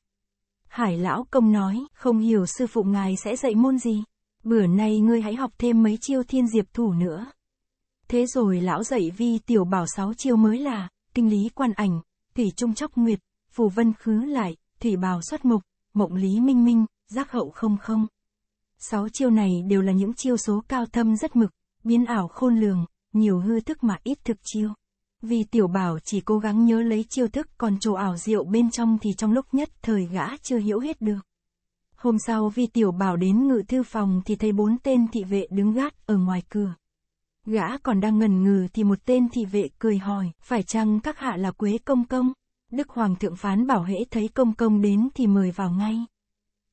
Hải lão công nói, không hiểu sư phụ ngài sẽ dạy môn gì. Bữa nay ngươi hãy học thêm mấy chiêu thiên diệp thủ nữa. Thế rồi lão dạy vi tiểu bảo sáu chiêu mới là, kinh lý quan ảnh, Kỷ trung chóc nguyệt, phù vân khứ lại, thủy bào xuất mục, mộng lý minh minh, giác hậu không không. Sáu chiêu này đều là những chiêu số cao thâm rất mực, biến ảo khôn lường, nhiều hư thức mà ít thực chiêu. Vì tiểu bảo chỉ cố gắng nhớ lấy chiêu thức còn chỗ ảo diệu bên trong thì trong lúc nhất thời gã chưa hiểu hết được. Hôm sau vì tiểu bảo đến ngự thư phòng thì thấy bốn tên thị vệ đứng gác ở ngoài cửa. Gã còn đang ngần ngừ thì một tên thị vệ cười hỏi, phải chăng các hạ là Quế Công Công? Đức Hoàng thượng phán bảo hễ thấy Công Công đến thì mời vào ngay.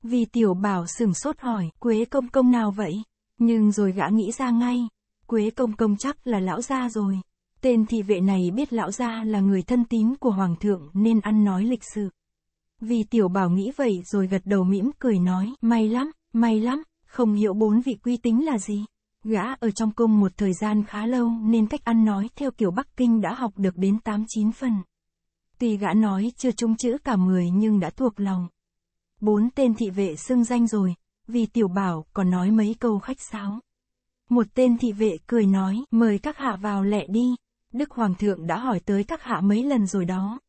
Vì tiểu bảo sừng sốt hỏi, Quế Công Công nào vậy? Nhưng rồi gã nghĩ ra ngay, Quế Công Công chắc là lão gia rồi. Tên thị vệ này biết lão gia là người thân tín của Hoàng thượng nên ăn nói lịch sự. Vì tiểu bảo nghĩ vậy rồi gật đầu mỉm cười nói, may lắm, may lắm, không hiểu bốn vị quy tính là gì. Gã ở trong cung một thời gian khá lâu nên cách ăn nói theo kiểu Bắc Kinh đã học được đến 8-9 phần. Tuy gã nói chưa trung chữ cả 10 nhưng đã thuộc lòng. Bốn tên thị vệ xưng danh rồi, vì tiểu bảo còn nói mấy câu khách sáo. Một tên thị vệ cười nói, mời các hạ vào lẹ đi. Đức Hoàng thượng đã hỏi tới các hạ mấy lần rồi đó.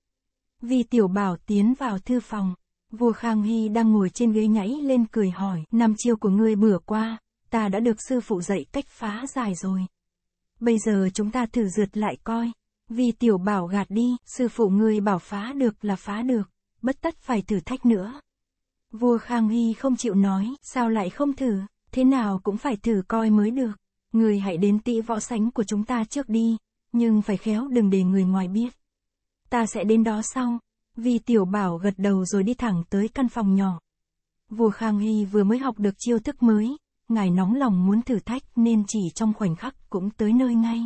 Vì tiểu bảo tiến vào thư phòng, vua Khang Hy đang ngồi trên ghế nhảy lên cười hỏi, năm chiêu của ngươi bữa qua, ta đã được sư phụ dạy cách phá giải rồi. Bây giờ chúng ta thử dượt lại coi. Vì tiểu bảo gạt đi, sư phụ người bảo phá được là phá được, bất tất phải thử thách nữa. Vua Khang Hy không chịu nói, sao lại không thử, thế nào cũng phải thử coi mới được. Người hãy đến tị võ sánh của chúng ta trước đi, nhưng phải khéo đừng để người ngoài biết. Ta sẽ đến đó sau, vì tiểu bảo gật đầu rồi đi thẳng tới căn phòng nhỏ. Vua Khang Hy vừa mới học được chiêu thức mới, ngài nóng lòng muốn thử thách nên chỉ trong khoảnh khắc cũng tới nơi ngay.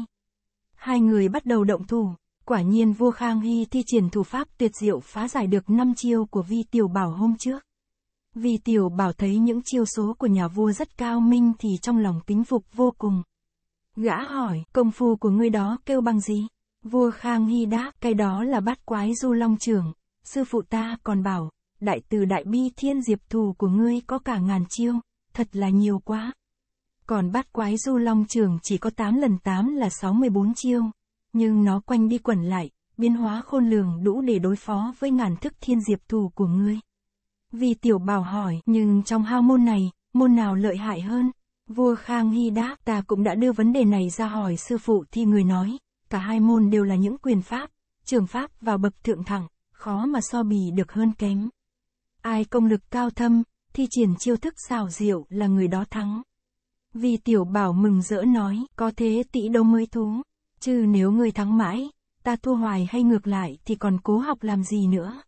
Hai người bắt đầu động thủ, quả nhiên vua Khang Hy thi triển thủ pháp tuyệt diệu phá giải được năm chiêu của Vi Tiểu Bảo hôm trước. Vi Tiểu Bảo thấy những chiêu số của nhà vua rất cao minh thì trong lòng kính phục vô cùng. Gã hỏi, công phu của ngươi đó kêu bằng gì? Vua Khang Hy đáp, cái đó là bát quái du long trường Sư phụ ta còn bảo, đại từ đại bi thiên diệp thù của ngươi có cả ngàn chiêu, thật là nhiều quá. Còn bát quái du long trường chỉ có 8 lần 8 là 64 chiêu, nhưng nó quanh đi quẩn lại, biến hóa khôn lường đủ để đối phó với ngàn thức thiên diệp thù của ngươi. Vì tiểu bảo hỏi, nhưng trong hao môn này, môn nào lợi hại hơn? Vua Khang Hy đáp, ta cũng đã đưa vấn đề này ra hỏi sư phụ thì người nói, cả hai môn đều là những quyền pháp, trường pháp và bậc thượng thẳng, khó mà so bì được hơn kém. Ai công lực cao thâm, thi triển chiêu thức xào rượu là người đó thắng. Vì tiểu bảo mừng rỡ nói, có thế tỷ đâu mới thú, chứ nếu người thắng mãi, ta thua hoài hay ngược lại thì còn cố học làm gì nữa.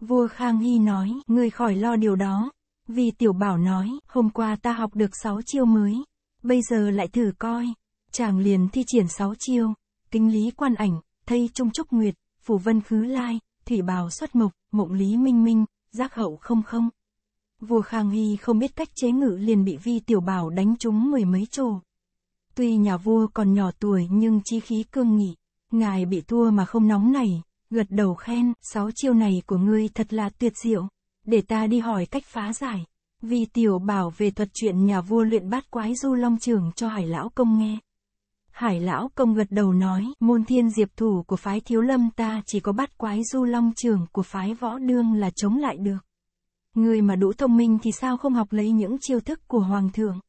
Vua Khang Hy nói, người khỏi lo điều đó, vì tiểu bảo nói, hôm qua ta học được 6 chiêu mới, bây giờ lại thử coi. Chàng liền thi triển 6 chiêu, kinh lý quan ảnh, thây trung trúc nguyệt, phủ vân khứ lai, thủy bào xuất mục, mộng lý minh minh, giác hậu không không. Vua Khang Hy không biết cách chế ngự liền bị vi tiểu bảo đánh trúng mười mấy trồ. Tuy nhà vua còn nhỏ tuổi nhưng chi khí cương nghị, ngài bị thua mà không nóng này, gật đầu khen, sáu chiêu này của ngươi thật là tuyệt diệu, để ta đi hỏi cách phá giải. Vi tiểu bảo về thuật chuyện nhà vua luyện bát quái du long trường cho hải lão công nghe. Hải lão công gật đầu nói, môn thiên diệp thủ của phái thiếu lâm ta chỉ có bát quái du long trường của phái võ đương là chống lại được. Người mà đủ thông minh thì sao không học lấy những chiêu thức của hoàng thượng?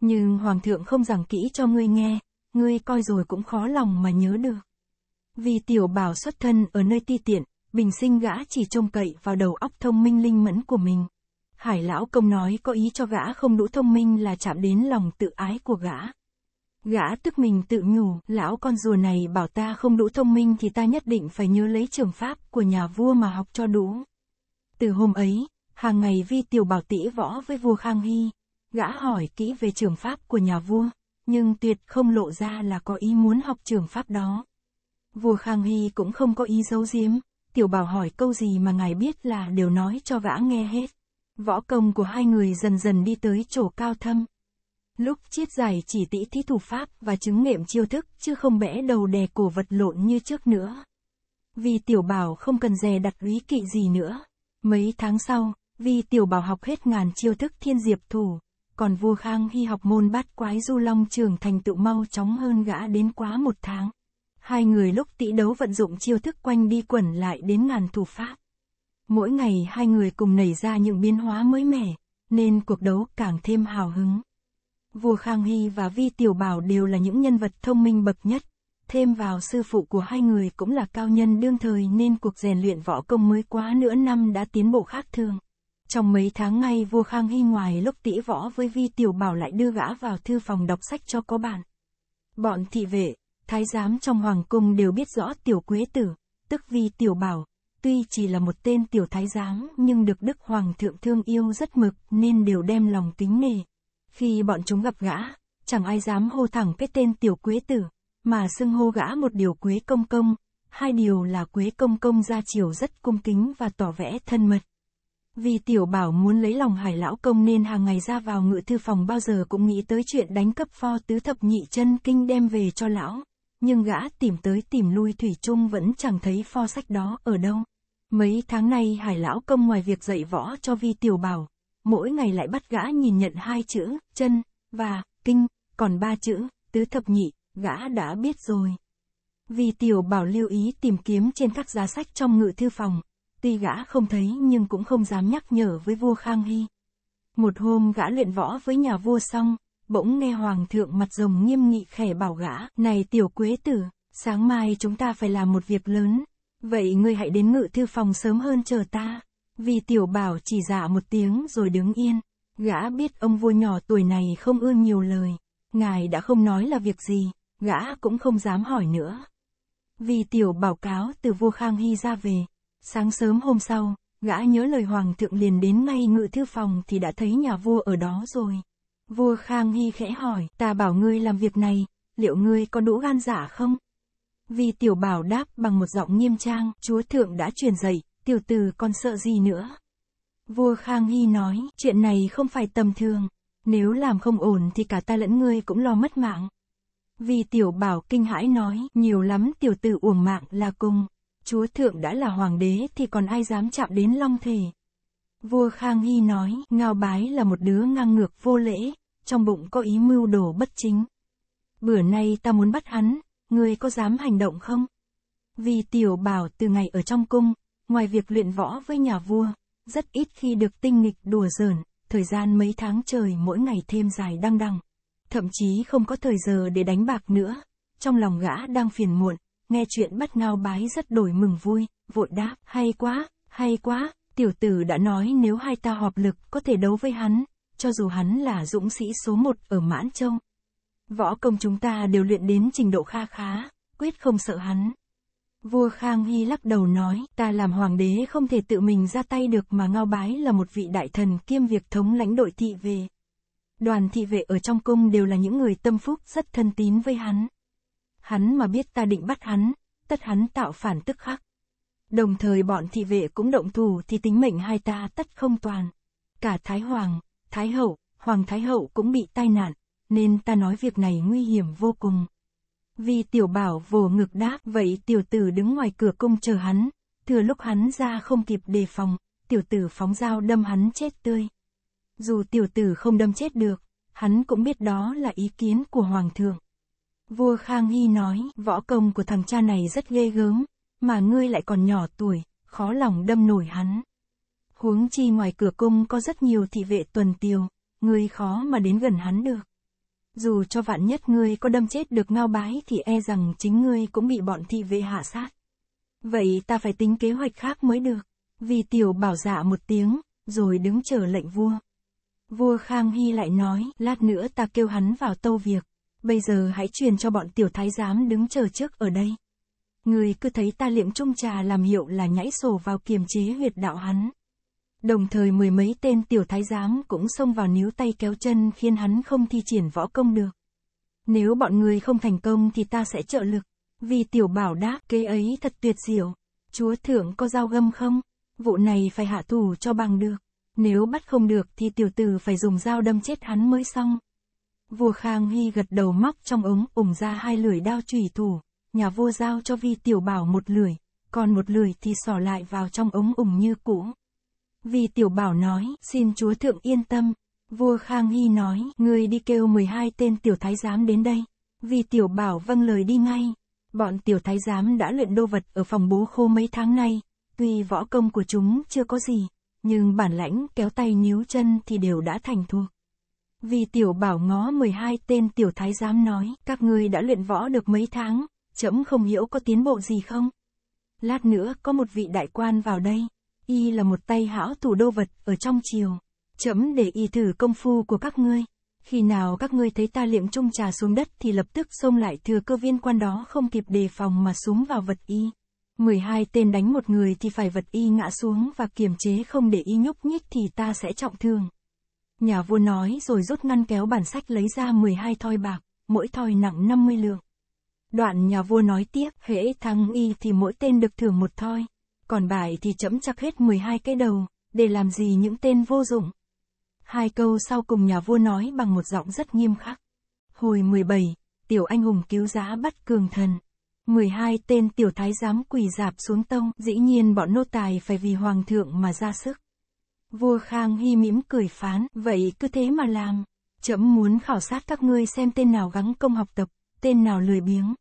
Nhưng hoàng thượng không giảng kỹ cho ngươi nghe, ngươi coi rồi cũng khó lòng mà nhớ được. Vì tiểu bảo xuất thân ở nơi ti tiện, bình sinh gã chỉ trông cậy vào đầu óc thông minh linh mẫn của mình. Hải lão công nói có ý cho gã không đủ thông minh là chạm đến lòng tự ái của gã. Gã tức mình tự nhủ, lão con rùa này bảo ta không đủ thông minh thì ta nhất định phải nhớ lấy trường pháp của nhà vua mà học cho đủ. Từ hôm ấy, hàng ngày vi tiểu bảo tĩ võ với vua Khang Hy, gã hỏi kỹ về trường pháp của nhà vua, nhưng tuyệt không lộ ra là có ý muốn học trường pháp đó. Vua Khang Hy cũng không có ý giấu giếm, tiểu bảo hỏi câu gì mà ngài biết là đều nói cho gã nghe hết. Võ công của hai người dần dần đi tới chỗ cao thâm. Lúc chiết giải chỉ tĩ thí thủ pháp và chứng nghiệm chiêu thức chứ không bẽ đầu đè cổ vật lộn như trước nữa. Vì tiểu bảo không cần dè đặt ý kỵ gì nữa. Mấy tháng sau, Vi tiểu bảo học hết ngàn chiêu thức thiên diệp thủ, còn vua Khang Hy học môn bát quái du long trường thành tựu mau chóng hơn gã đến quá một tháng. Hai người lúc tỷ đấu vận dụng chiêu thức quanh đi quẩn lại đến ngàn thủ pháp. Mỗi ngày hai người cùng nảy ra những biến hóa mới mẻ, nên cuộc đấu càng thêm hào hứng. Vua Khang Hy và Vi Tiểu Bảo đều là những nhân vật thông minh bậc nhất, thêm vào sư phụ của hai người cũng là cao nhân đương thời nên cuộc rèn luyện võ công mới quá nửa năm đã tiến bộ khác thường. Trong mấy tháng ngay vua Khang Hy ngoài lúc tỉ võ với Vi Tiểu Bảo lại đưa gã vào thư phòng đọc sách cho có bạn. Bọn thị vệ, thái giám trong hoàng cung đều biết rõ Tiểu Quế Tử, tức Vi Tiểu Bảo, tuy chỉ là một tên Tiểu Thái giám nhưng được Đức Hoàng thượng thương yêu rất mực nên đều đem lòng kính nề. Khi bọn chúng gặp gã, chẳng ai dám hô thẳng cái tên Tiểu Quế Tử, mà xưng hô gã một điều Quế Công Công, hai điều là Quế Công Công ra chiều rất cung kính và tỏ vẽ thân mật. Vì tiểu bảo muốn lấy lòng hải lão công nên hàng ngày ra vào ngự thư phòng bao giờ cũng nghĩ tới chuyện đánh cấp pho tứ thập nhị chân kinh đem về cho lão. Nhưng gã tìm tới tìm lui Thủy chung vẫn chẳng thấy pho sách đó ở đâu. Mấy tháng nay hải lão công ngoài việc dạy võ cho vi tiểu bảo, mỗi ngày lại bắt gã nhìn nhận hai chữ, chân, và, kinh, còn ba chữ, tứ thập nhị, gã đã biết rồi. Vì tiểu bảo lưu ý tìm kiếm trên các giá sách trong ngự thư phòng, Tuy gã không thấy nhưng cũng không dám nhắc nhở với vua Khang Hy. Một hôm gã luyện võ với nhà vua xong, bỗng nghe hoàng thượng mặt rồng nghiêm nghị khẻ bảo gã, này tiểu quế tử, sáng mai chúng ta phải làm một việc lớn, vậy ngươi hãy đến ngự thư phòng sớm hơn chờ ta. Vì tiểu bảo chỉ dạ một tiếng rồi đứng yên, gã biết ông vua nhỏ tuổi này không ưa nhiều lời, ngài đã không nói là việc gì, gã cũng không dám hỏi nữa. Vì tiểu bảo cáo từ vua Khang Hy ra về, Sáng sớm hôm sau, gã nhớ lời hoàng thượng liền đến ngay ngự thư phòng thì đã thấy nhà vua ở đó rồi. Vua Khang Hy khẽ hỏi, ta bảo ngươi làm việc này, liệu ngươi có đủ gan giả dạ không? Vì tiểu bảo đáp bằng một giọng nghiêm trang, chúa thượng đã truyền dạy, tiểu tử còn sợ gì nữa? Vua Khang Hy nói, chuyện này không phải tầm thường, nếu làm không ổn thì cả ta lẫn ngươi cũng lo mất mạng. Vì tiểu bảo kinh hãi nói, nhiều lắm tiểu tử uổng mạng là cùng chúa thượng đã là hoàng đế thì còn ai dám chạm đến long thể. Vua Khang Hy nói, Ngao Bái là một đứa ngang ngược vô lễ, trong bụng có ý mưu đồ bất chính. Bữa nay ta muốn bắt hắn, ngươi có dám hành động không? Vì tiểu bảo từ ngày ở trong cung, ngoài việc luyện võ với nhà vua, rất ít khi được tinh nghịch đùa giỡn, thời gian mấy tháng trời mỗi ngày thêm dài đăng đăng. Thậm chí không có thời giờ để đánh bạc nữa, trong lòng gã đang phiền muộn, nghe chuyện bắt ngao bái rất đổi mừng vui, vội đáp, hay quá, hay quá, tiểu tử đã nói nếu hai ta họp lực có thể đấu với hắn, cho dù hắn là dũng sĩ số một ở Mãn Châu. Võ công chúng ta đều luyện đến trình độ kha khá, quyết không sợ hắn. Vua Khang Hy lắc đầu nói, ta làm hoàng đế không thể tự mình ra tay được mà Ngao Bái là một vị đại thần kiêm việc thống lãnh đội thị về. Đoàn thị vệ ở trong cung đều là những người tâm phúc rất thân tín với hắn hắn mà biết ta định bắt hắn, tất hắn tạo phản tức khắc. Đồng thời bọn thị vệ cũng động thủ thì tính mệnh hai ta tất không toàn. Cả Thái Hoàng, Thái Hậu, Hoàng Thái Hậu cũng bị tai nạn, nên ta nói việc này nguy hiểm vô cùng. Vì tiểu bảo vồ ngực đáp vậy tiểu tử đứng ngoài cửa cung chờ hắn, thừa lúc hắn ra không kịp đề phòng, tiểu tử phóng dao đâm hắn chết tươi. Dù tiểu tử không đâm chết được, hắn cũng biết đó là ý kiến của Hoàng thượng. Vua Khang Hy nói, võ công của thằng cha này rất ghê gớm, mà ngươi lại còn nhỏ tuổi, khó lòng đâm nổi hắn. Huống chi ngoài cửa cung có rất nhiều thị vệ tuần tiều, ngươi khó mà đến gần hắn được. Dù cho vạn nhất ngươi có đâm chết được ngao bái thì e rằng chính ngươi cũng bị bọn thị vệ hạ sát. Vậy ta phải tính kế hoạch khác mới được. Vì tiểu bảo dạ một tiếng, rồi đứng chờ lệnh vua. Vua Khang Hy lại nói, lát nữa ta kêu hắn vào tâu việc bây giờ hãy truyền cho bọn tiểu thái giám đứng chờ trước ở đây. Người cứ thấy ta liệm trung trà làm hiệu là nhảy sổ vào kiềm chế huyệt đạo hắn. Đồng thời mười mấy tên tiểu thái giám cũng xông vào níu tay kéo chân khiến hắn không thi triển võ công được. Nếu bọn người không thành công thì ta sẽ trợ lực. Vì tiểu bảo đáp kế ấy thật tuyệt diệu. Chúa thượng có dao găm không? Vụ này phải hạ thủ cho bằng được. Nếu bắt không được thì tiểu tử phải dùng dao đâm chết hắn mới xong. Vua Khang Hy gật đầu móc trong ống ủng ra hai lưỡi đao trùy thủ, nhà vua giao cho Vi Tiểu Bảo một lưỡi, còn một lưỡi thì xỏ lại vào trong ống ủng như cũ. Vi Tiểu Bảo nói, xin chúa thượng yên tâm. Vua Khang Hy nói, ngươi đi kêu 12 tên tiểu thái giám đến đây. Vi Tiểu Bảo vâng lời đi ngay. Bọn tiểu thái giám đã luyện đô vật ở phòng bố khô mấy tháng nay, tuy võ công của chúng chưa có gì, nhưng bản lãnh kéo tay níu chân thì đều đã thành thuộc. Vì tiểu bảo ngó 12 tên tiểu thái giám nói, các ngươi đã luyện võ được mấy tháng, chấm không hiểu có tiến bộ gì không? Lát nữa có một vị đại quan vào đây, y là một tay hảo thủ đô vật ở trong triều. Chấm để y thử công phu của các ngươi. Khi nào các ngươi thấy ta liệm chung trà xuống đất thì lập tức xông lại thừa cơ viên quan đó không kịp đề phòng mà xuống vào vật y. 12 tên đánh một người thì phải vật y ngã xuống và kiềm chế không để y nhúc nhích thì ta sẽ trọng thương. Nhà vua nói rồi rút ngăn kéo bản sách lấy ra 12 thoi bạc, mỗi thoi nặng 50 lượng. Đoạn nhà vua nói tiếp, hễ thăng y thì mỗi tên được thưởng một thoi, còn bại thì chấm chặt hết 12 cái đầu, để làm gì những tên vô dụng. Hai câu sau cùng nhà vua nói bằng một giọng rất nghiêm khắc. Hồi 17, tiểu anh hùng cứu giá bắt cường thần. 12 tên tiểu thái giám quỳ dạp xuống tông, dĩ nhiên bọn nô tài phải vì hoàng thượng mà ra sức. Vua Khang Hy mỉm cười phán, vậy cứ thế mà làm. Chấm muốn khảo sát các ngươi xem tên nào gắng công học tập, tên nào lười biếng.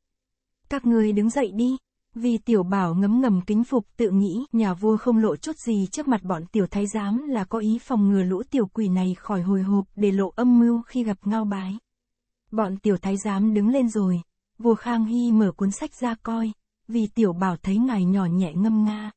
Các ngươi đứng dậy đi. Vì tiểu bảo ngấm ngầm kính phục tự nghĩ nhà vua không lộ chút gì trước mặt bọn tiểu thái giám là có ý phòng ngừa lũ tiểu quỷ này khỏi hồi hộp để lộ âm mưu khi gặp ngao bái. Bọn tiểu thái giám đứng lên rồi, vua Khang Hy mở cuốn sách ra coi, vì tiểu bảo thấy ngài nhỏ nhẹ ngâm nga.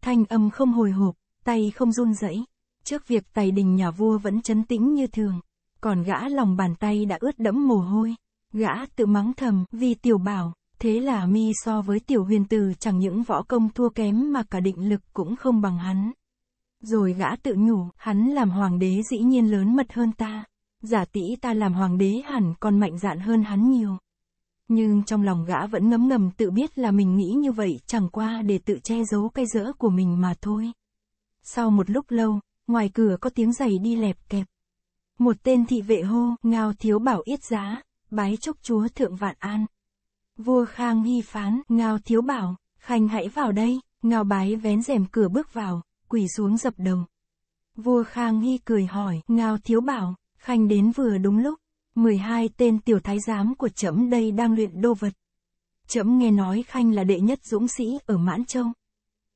Thanh âm không hồi hộp, tay không run rẩy. Trước việc tài đình nhà vua vẫn chấn tĩnh như thường, còn gã lòng bàn tay đã ướt đẫm mồ hôi. Gã tự mắng thầm vì tiểu bảo, thế là mi so với tiểu huyền từ chẳng những võ công thua kém mà cả định lực cũng không bằng hắn. Rồi gã tự nhủ, hắn làm hoàng đế dĩ nhiên lớn mật hơn ta, giả tỷ ta làm hoàng đế hẳn còn mạnh dạn hơn hắn nhiều. Nhưng trong lòng gã vẫn ngấm ngầm tự biết là mình nghĩ như vậy chẳng qua để tự che giấu cái dỡ của mình mà thôi. Sau một lúc lâu, ngoài cửa có tiếng giày đi lẹp kẹp. Một tên thị vệ hô, ngao thiếu bảo yết giá, bái chốc chúa thượng vạn an. Vua Khang Hy phán, ngao thiếu bảo, khanh hãy vào đây, ngao bái vén rèm cửa bước vào, quỳ xuống dập đầu. Vua Khang Hy cười hỏi, ngao thiếu bảo, khanh đến vừa đúng lúc, 12 tên tiểu thái giám của trẫm đây đang luyện đô vật. Trẫm nghe nói khanh là đệ nhất dũng sĩ ở Mãn Châu.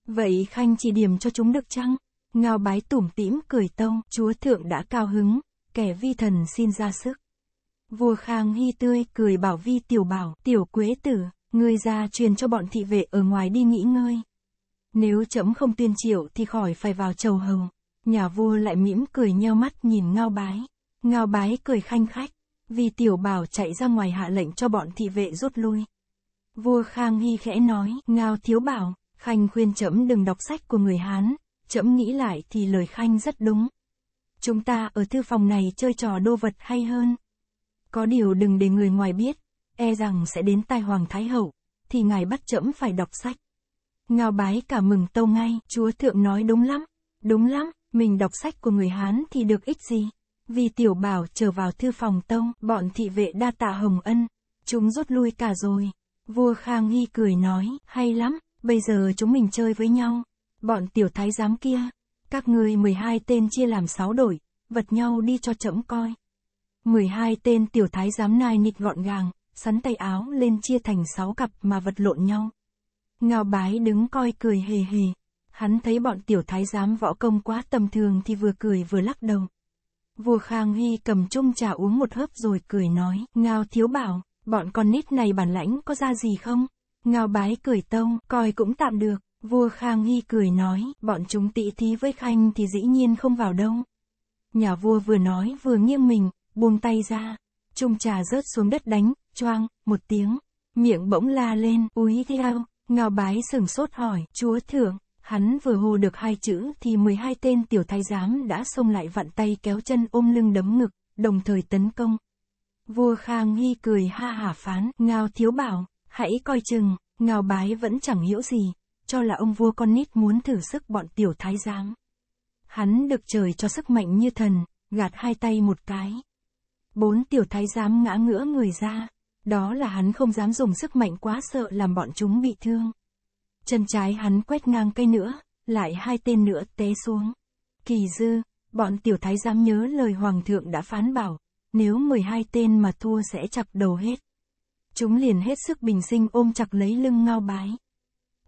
Vậy Khanh chỉ điểm cho chúng được chăng? Ngao bái tủm tỉm cười tông, chúa thượng đã cao hứng, kẻ vi thần xin ra sức. Vua Khang Hy tươi cười bảo vi tiểu bảo, tiểu quế tử, ngươi ra truyền cho bọn thị vệ ở ngoài đi nghỉ ngơi. Nếu chấm không tuyên triệu thì khỏi phải vào chầu hồng. Nhà vua lại mỉm cười nheo mắt nhìn ngao bái. Ngao bái cười khanh khách, vì tiểu bảo chạy ra ngoài hạ lệnh cho bọn thị vệ rút lui. Vua Khang Hy khẽ nói, ngao thiếu bảo, Khanh khuyên trẫm đừng đọc sách của người Hán, trẫm nghĩ lại thì lời Khanh rất đúng. Chúng ta ở thư phòng này chơi trò đô vật hay hơn. Có điều đừng để người ngoài biết, e rằng sẽ đến tai Hoàng Thái Hậu, thì ngài bắt trẫm phải đọc sách. Ngao bái cả mừng tâu ngay, chúa thượng nói đúng lắm, đúng lắm, mình đọc sách của người Hán thì được ích gì. Vì tiểu bảo trở vào thư phòng tông, bọn thị vệ đa tạ hồng ân, chúng rút lui cả rồi. Vua Khang nghi cười nói, hay lắm, Bây giờ chúng mình chơi với nhau. Bọn tiểu thái giám kia. Các ngươi 12 tên chia làm 6 đội, vật nhau đi cho chậm coi. 12 tên tiểu thái giám nai nịt gọn gàng, sắn tay áo lên chia thành 6 cặp mà vật lộn nhau. Ngao bái đứng coi cười hề hề. Hắn thấy bọn tiểu thái giám võ công quá tầm thường thì vừa cười vừa lắc đầu. Vua Khang Hy cầm chung trà uống một hớp rồi cười nói, Ngao thiếu bảo, bọn con nít này bản lãnh có ra gì không? Ngao bái cười tông, coi cũng tạm được. Vua Khang Hy cười nói, bọn chúng tị thí với Khanh thì dĩ nhiên không vào đâu. Nhà vua vừa nói vừa nghiêng mình, buông tay ra. Trung trà rớt xuống đất đánh, choang, một tiếng. Miệng bỗng la lên, úi theo. Ngao bái sừng sốt hỏi, chúa thượng, hắn vừa hô được hai chữ thì 12 tên tiểu thái giám đã xông lại vặn tay kéo chân ôm lưng đấm ngực, đồng thời tấn công. Vua Khang Hy cười ha hả phán, Ngao thiếu bảo, Hãy coi chừng, ngào bái vẫn chẳng hiểu gì, cho là ông vua con nít muốn thử sức bọn tiểu thái giám. Hắn được trời cho sức mạnh như thần, gạt hai tay một cái. Bốn tiểu thái giám ngã ngửa người ra, đó là hắn không dám dùng sức mạnh quá sợ làm bọn chúng bị thương. Chân trái hắn quét ngang cây nữa, lại hai tên nữa té xuống. Kỳ dư, bọn tiểu thái giám nhớ lời hoàng thượng đã phán bảo, nếu 12 tên mà thua sẽ chặt đầu hết. Chúng liền hết sức bình sinh ôm chặt lấy lưng ngao bái.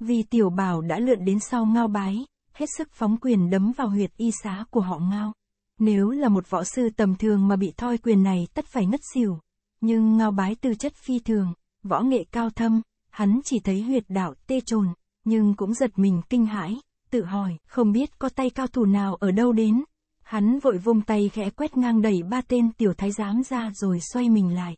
Vì tiểu bảo đã lượn đến sau ngao bái, hết sức phóng quyền đấm vào huyệt y xá của họ ngao. Nếu là một võ sư tầm thường mà bị thoi quyền này tất phải ngất xỉu. Nhưng ngao bái tư chất phi thường, võ nghệ cao thâm, hắn chỉ thấy huyệt đạo tê trồn, nhưng cũng giật mình kinh hãi, tự hỏi, không biết có tay cao thủ nào ở đâu đến. Hắn vội vung tay khẽ quét ngang đẩy ba tên tiểu thái giám ra rồi xoay mình lại.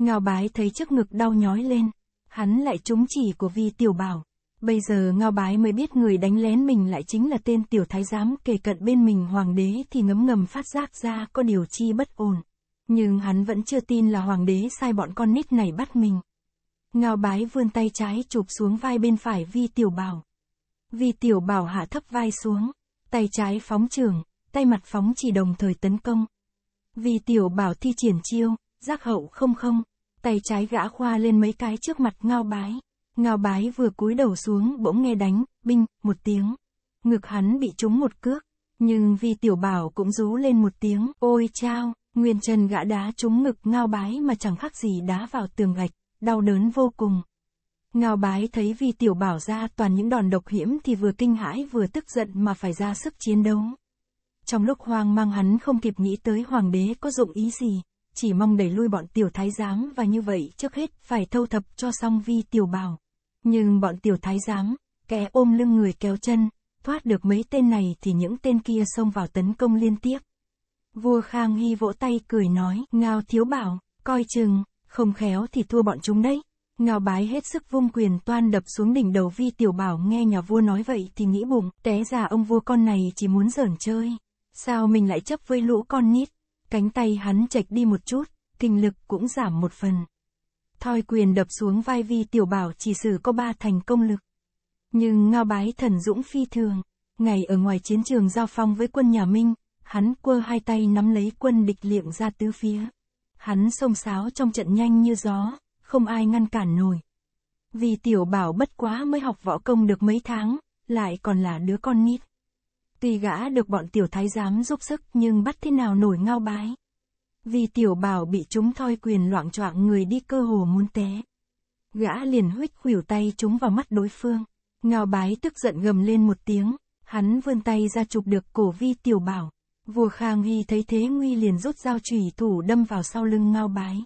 Ngao bái thấy trước ngực đau nhói lên. Hắn lại trúng chỉ của vi tiểu bảo. Bây giờ ngao bái mới biết người đánh lén mình lại chính là tên tiểu thái giám kề cận bên mình hoàng đế thì ngấm ngầm phát giác ra có điều chi bất ổn. Nhưng hắn vẫn chưa tin là hoàng đế sai bọn con nít này bắt mình. Ngao bái vươn tay trái chụp xuống vai bên phải vi tiểu bảo. Vi tiểu bảo hạ thấp vai xuống, tay trái phóng trường, tay mặt phóng chỉ đồng thời tấn công. Vi tiểu bảo thi triển chiêu, giác hậu không không, tay trái gã khoa lên mấy cái trước mặt ngao bái. Ngao bái vừa cúi đầu xuống bỗng nghe đánh, binh, một tiếng. Ngực hắn bị trúng một cước, nhưng vì tiểu bảo cũng rú lên một tiếng, ôi chao, nguyên chân gã đá trúng ngực ngao bái mà chẳng khác gì đá vào tường gạch, đau đớn vô cùng. Ngao bái thấy vì tiểu bảo ra toàn những đòn độc hiểm thì vừa kinh hãi vừa tức giận mà phải ra sức chiến đấu. Trong lúc hoang mang hắn không kịp nghĩ tới hoàng đế có dụng ý gì, chỉ mong đẩy lui bọn tiểu thái giám và như vậy trước hết phải thâu thập cho xong vi tiểu bảo Nhưng bọn tiểu thái giám, kẻ ôm lưng người kéo chân, thoát được mấy tên này thì những tên kia xông vào tấn công liên tiếp. Vua Khang Hy vỗ tay cười nói, Ngao thiếu bảo, coi chừng, không khéo thì thua bọn chúng đấy. Ngao bái hết sức vung quyền toan đập xuống đỉnh đầu vi tiểu bảo nghe nhà vua nói vậy thì nghĩ bụng, té ra ông vua con này chỉ muốn giởn chơi. Sao mình lại chấp với lũ con nít? Cánh tay hắn chệch đi một chút, kinh lực cũng giảm một phần. Thôi quyền đập xuống vai vi tiểu bảo chỉ sử có ba thành công lực. Nhưng ngao bái thần dũng phi thường, ngày ở ngoài chiến trường giao phong với quân nhà Minh, hắn quơ hai tay nắm lấy quân địch liệm ra tứ phía. Hắn xông xáo trong trận nhanh như gió, không ai ngăn cản nổi. Vì tiểu bảo bất quá mới học võ công được mấy tháng, lại còn là đứa con nít. Tuy gã được bọn tiểu thái giám giúp sức nhưng bắt thế nào nổi ngao bái. Vì tiểu bảo bị chúng thoi quyền loạn choạng người đi cơ hồ muốn té. Gã liền huých khuỷu tay chúng vào mắt đối phương. Ngao bái tức giận gầm lên một tiếng, hắn vươn tay ra chụp được cổ vi tiểu bảo. Vua Khang Hy thấy thế nguy liền rút dao chủy thủ đâm vào sau lưng ngao bái.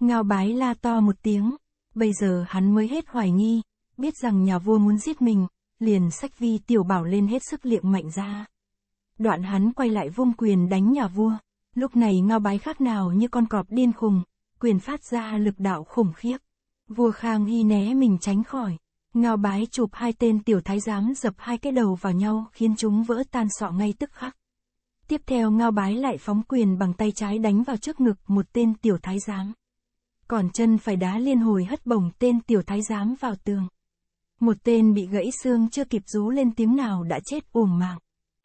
Ngao bái la to một tiếng, bây giờ hắn mới hết hoài nghi, biết rằng nhà vua muốn giết mình, liền sách vi tiểu bảo lên hết sức liệng mạnh ra. Đoạn hắn quay lại vung quyền đánh nhà vua, lúc này ngao bái khác nào như con cọp điên khùng, quyền phát ra lực đạo khủng khiếp. Vua Khang Hy né mình tránh khỏi, ngao bái chụp hai tên tiểu thái giám dập hai cái đầu vào nhau khiến chúng vỡ tan sọ ngay tức khắc. Tiếp theo ngao bái lại phóng quyền bằng tay trái đánh vào trước ngực một tên tiểu thái giám. Còn chân phải đá liên hồi hất bổng tên tiểu thái giám vào tường. Một tên bị gãy xương chưa kịp rú lên tiếng nào đã chết uổng mạng.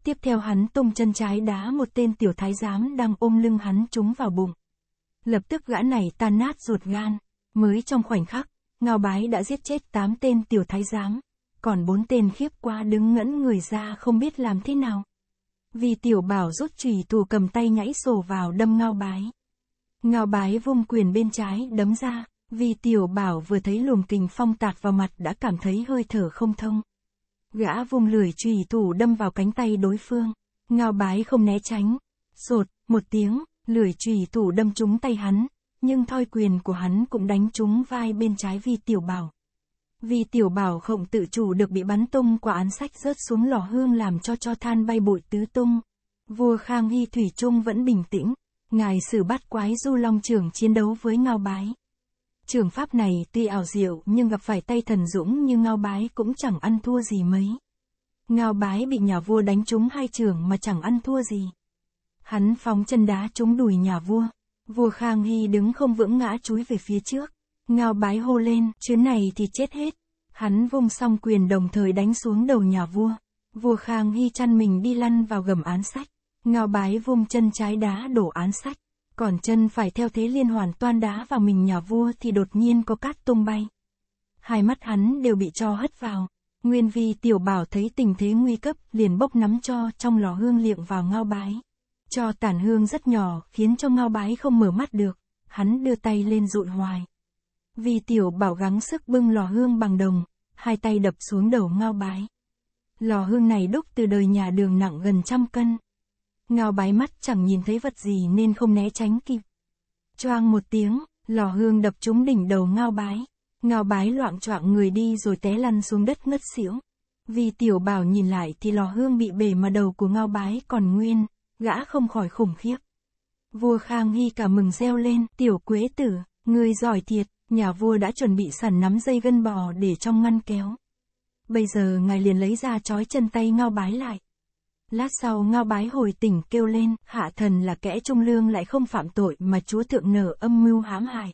Tiếp theo hắn tung chân trái đá một tên tiểu thái giám đang ôm lưng hắn trúng vào bụng. Lập tức gã này tan nát ruột gan. Mới trong khoảnh khắc, Ngao Bái đã giết chết tám tên tiểu thái giám. Còn bốn tên khiếp qua đứng ngẫn người ra không biết làm thế nào. Vì tiểu bảo rút chùy tù cầm tay nhảy sổ vào đâm Ngao Bái. Ngao Bái vung quyền bên trái đấm ra. Vì tiểu bảo vừa thấy luồng kình phong tạt vào mặt đã cảm thấy hơi thở không thông. Gã vùng lưỡi trùy thủ đâm vào cánh tay đối phương. Ngao bái không né tránh. Sột, một tiếng, lưỡi trùy thủ đâm trúng tay hắn. Nhưng thoi quyền của hắn cũng đánh trúng vai bên trái vi tiểu bảo. Vì tiểu bảo không tự chủ được bị bắn tung qua án sách rớt xuống lò hương làm cho cho than bay bụi tứ tung. Vua Khang Hy Thủy Trung vẫn bình tĩnh. Ngài xử bắt quái du long trưởng chiến đấu với ngao bái. Trường pháp này tuy ảo diệu nhưng gặp phải tay thần dũng như ngao bái cũng chẳng ăn thua gì mấy. Ngao bái bị nhà vua đánh trúng hai trường mà chẳng ăn thua gì. Hắn phóng chân đá trúng đùi nhà vua. Vua Khang Hy đứng không vững ngã chúi về phía trước. Ngao bái hô lên, chuyến này thì chết hết. Hắn vung song quyền đồng thời đánh xuống đầu nhà vua. Vua Khang Hy chăn mình đi lăn vào gầm án sách. Ngao bái vung chân trái đá đổ án sách còn chân phải theo thế liên hoàn toan đá vào mình nhà vua thì đột nhiên có cát tung bay. Hai mắt hắn đều bị cho hất vào. Nguyên vi tiểu bảo thấy tình thế nguy cấp, liền bốc nắm cho trong lò hương liệng vào ngao bái. Cho tàn hương rất nhỏ, khiến cho ngao bái không mở mắt được. Hắn đưa tay lên rụn hoài. Vi tiểu bảo gắng sức bưng lò hương bằng đồng, hai tay đập xuống đầu ngao bái. Lò hương này đúc từ đời nhà đường nặng gần trăm cân ngao bái mắt chẳng nhìn thấy vật gì nên không né tránh kịp. Choang một tiếng, lò hương đập trúng đỉnh đầu ngao bái. Ngao bái loạn choạng người đi rồi té lăn xuống đất ngất xỉu. Vì tiểu bảo nhìn lại thì lò hương bị bể mà đầu của ngao bái còn nguyên, gã không khỏi khủng khiếp. Vua Khang Hy cả mừng reo lên, tiểu quế tử, người giỏi thiệt, nhà vua đã chuẩn bị sẵn nắm dây gân bò để trong ngăn kéo. Bây giờ ngài liền lấy ra trói chân tay ngao bái lại. Lát sau ngao bái hồi tỉnh kêu lên, hạ thần là kẻ trung lương lại không phạm tội mà chúa thượng nở âm mưu hãm hại.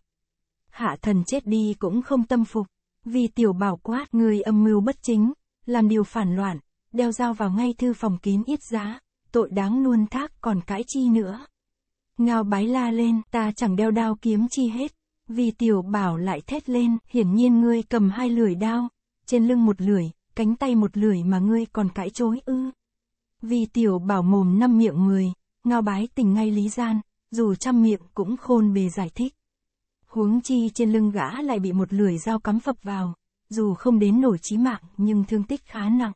Hạ thần chết đi cũng không tâm phục, vì tiểu bảo quát người âm mưu bất chính, làm điều phản loạn, đeo dao vào ngay thư phòng kín ít giá, tội đáng nuôn thác còn cãi chi nữa. Ngao bái la lên, ta chẳng đeo đao kiếm chi hết, vì tiểu bảo lại thét lên, hiển nhiên ngươi cầm hai lưỡi đao, trên lưng một lưỡi, cánh tay một lưỡi mà ngươi còn cãi chối ư vì tiểu bảo mồm năm miệng mười, ngao bái tình ngay lý gian, dù trăm miệng cũng khôn bề giải thích. Huống chi trên lưng gã lại bị một lưỡi dao cắm phập vào, dù không đến nổi chí mạng nhưng thương tích khá nặng.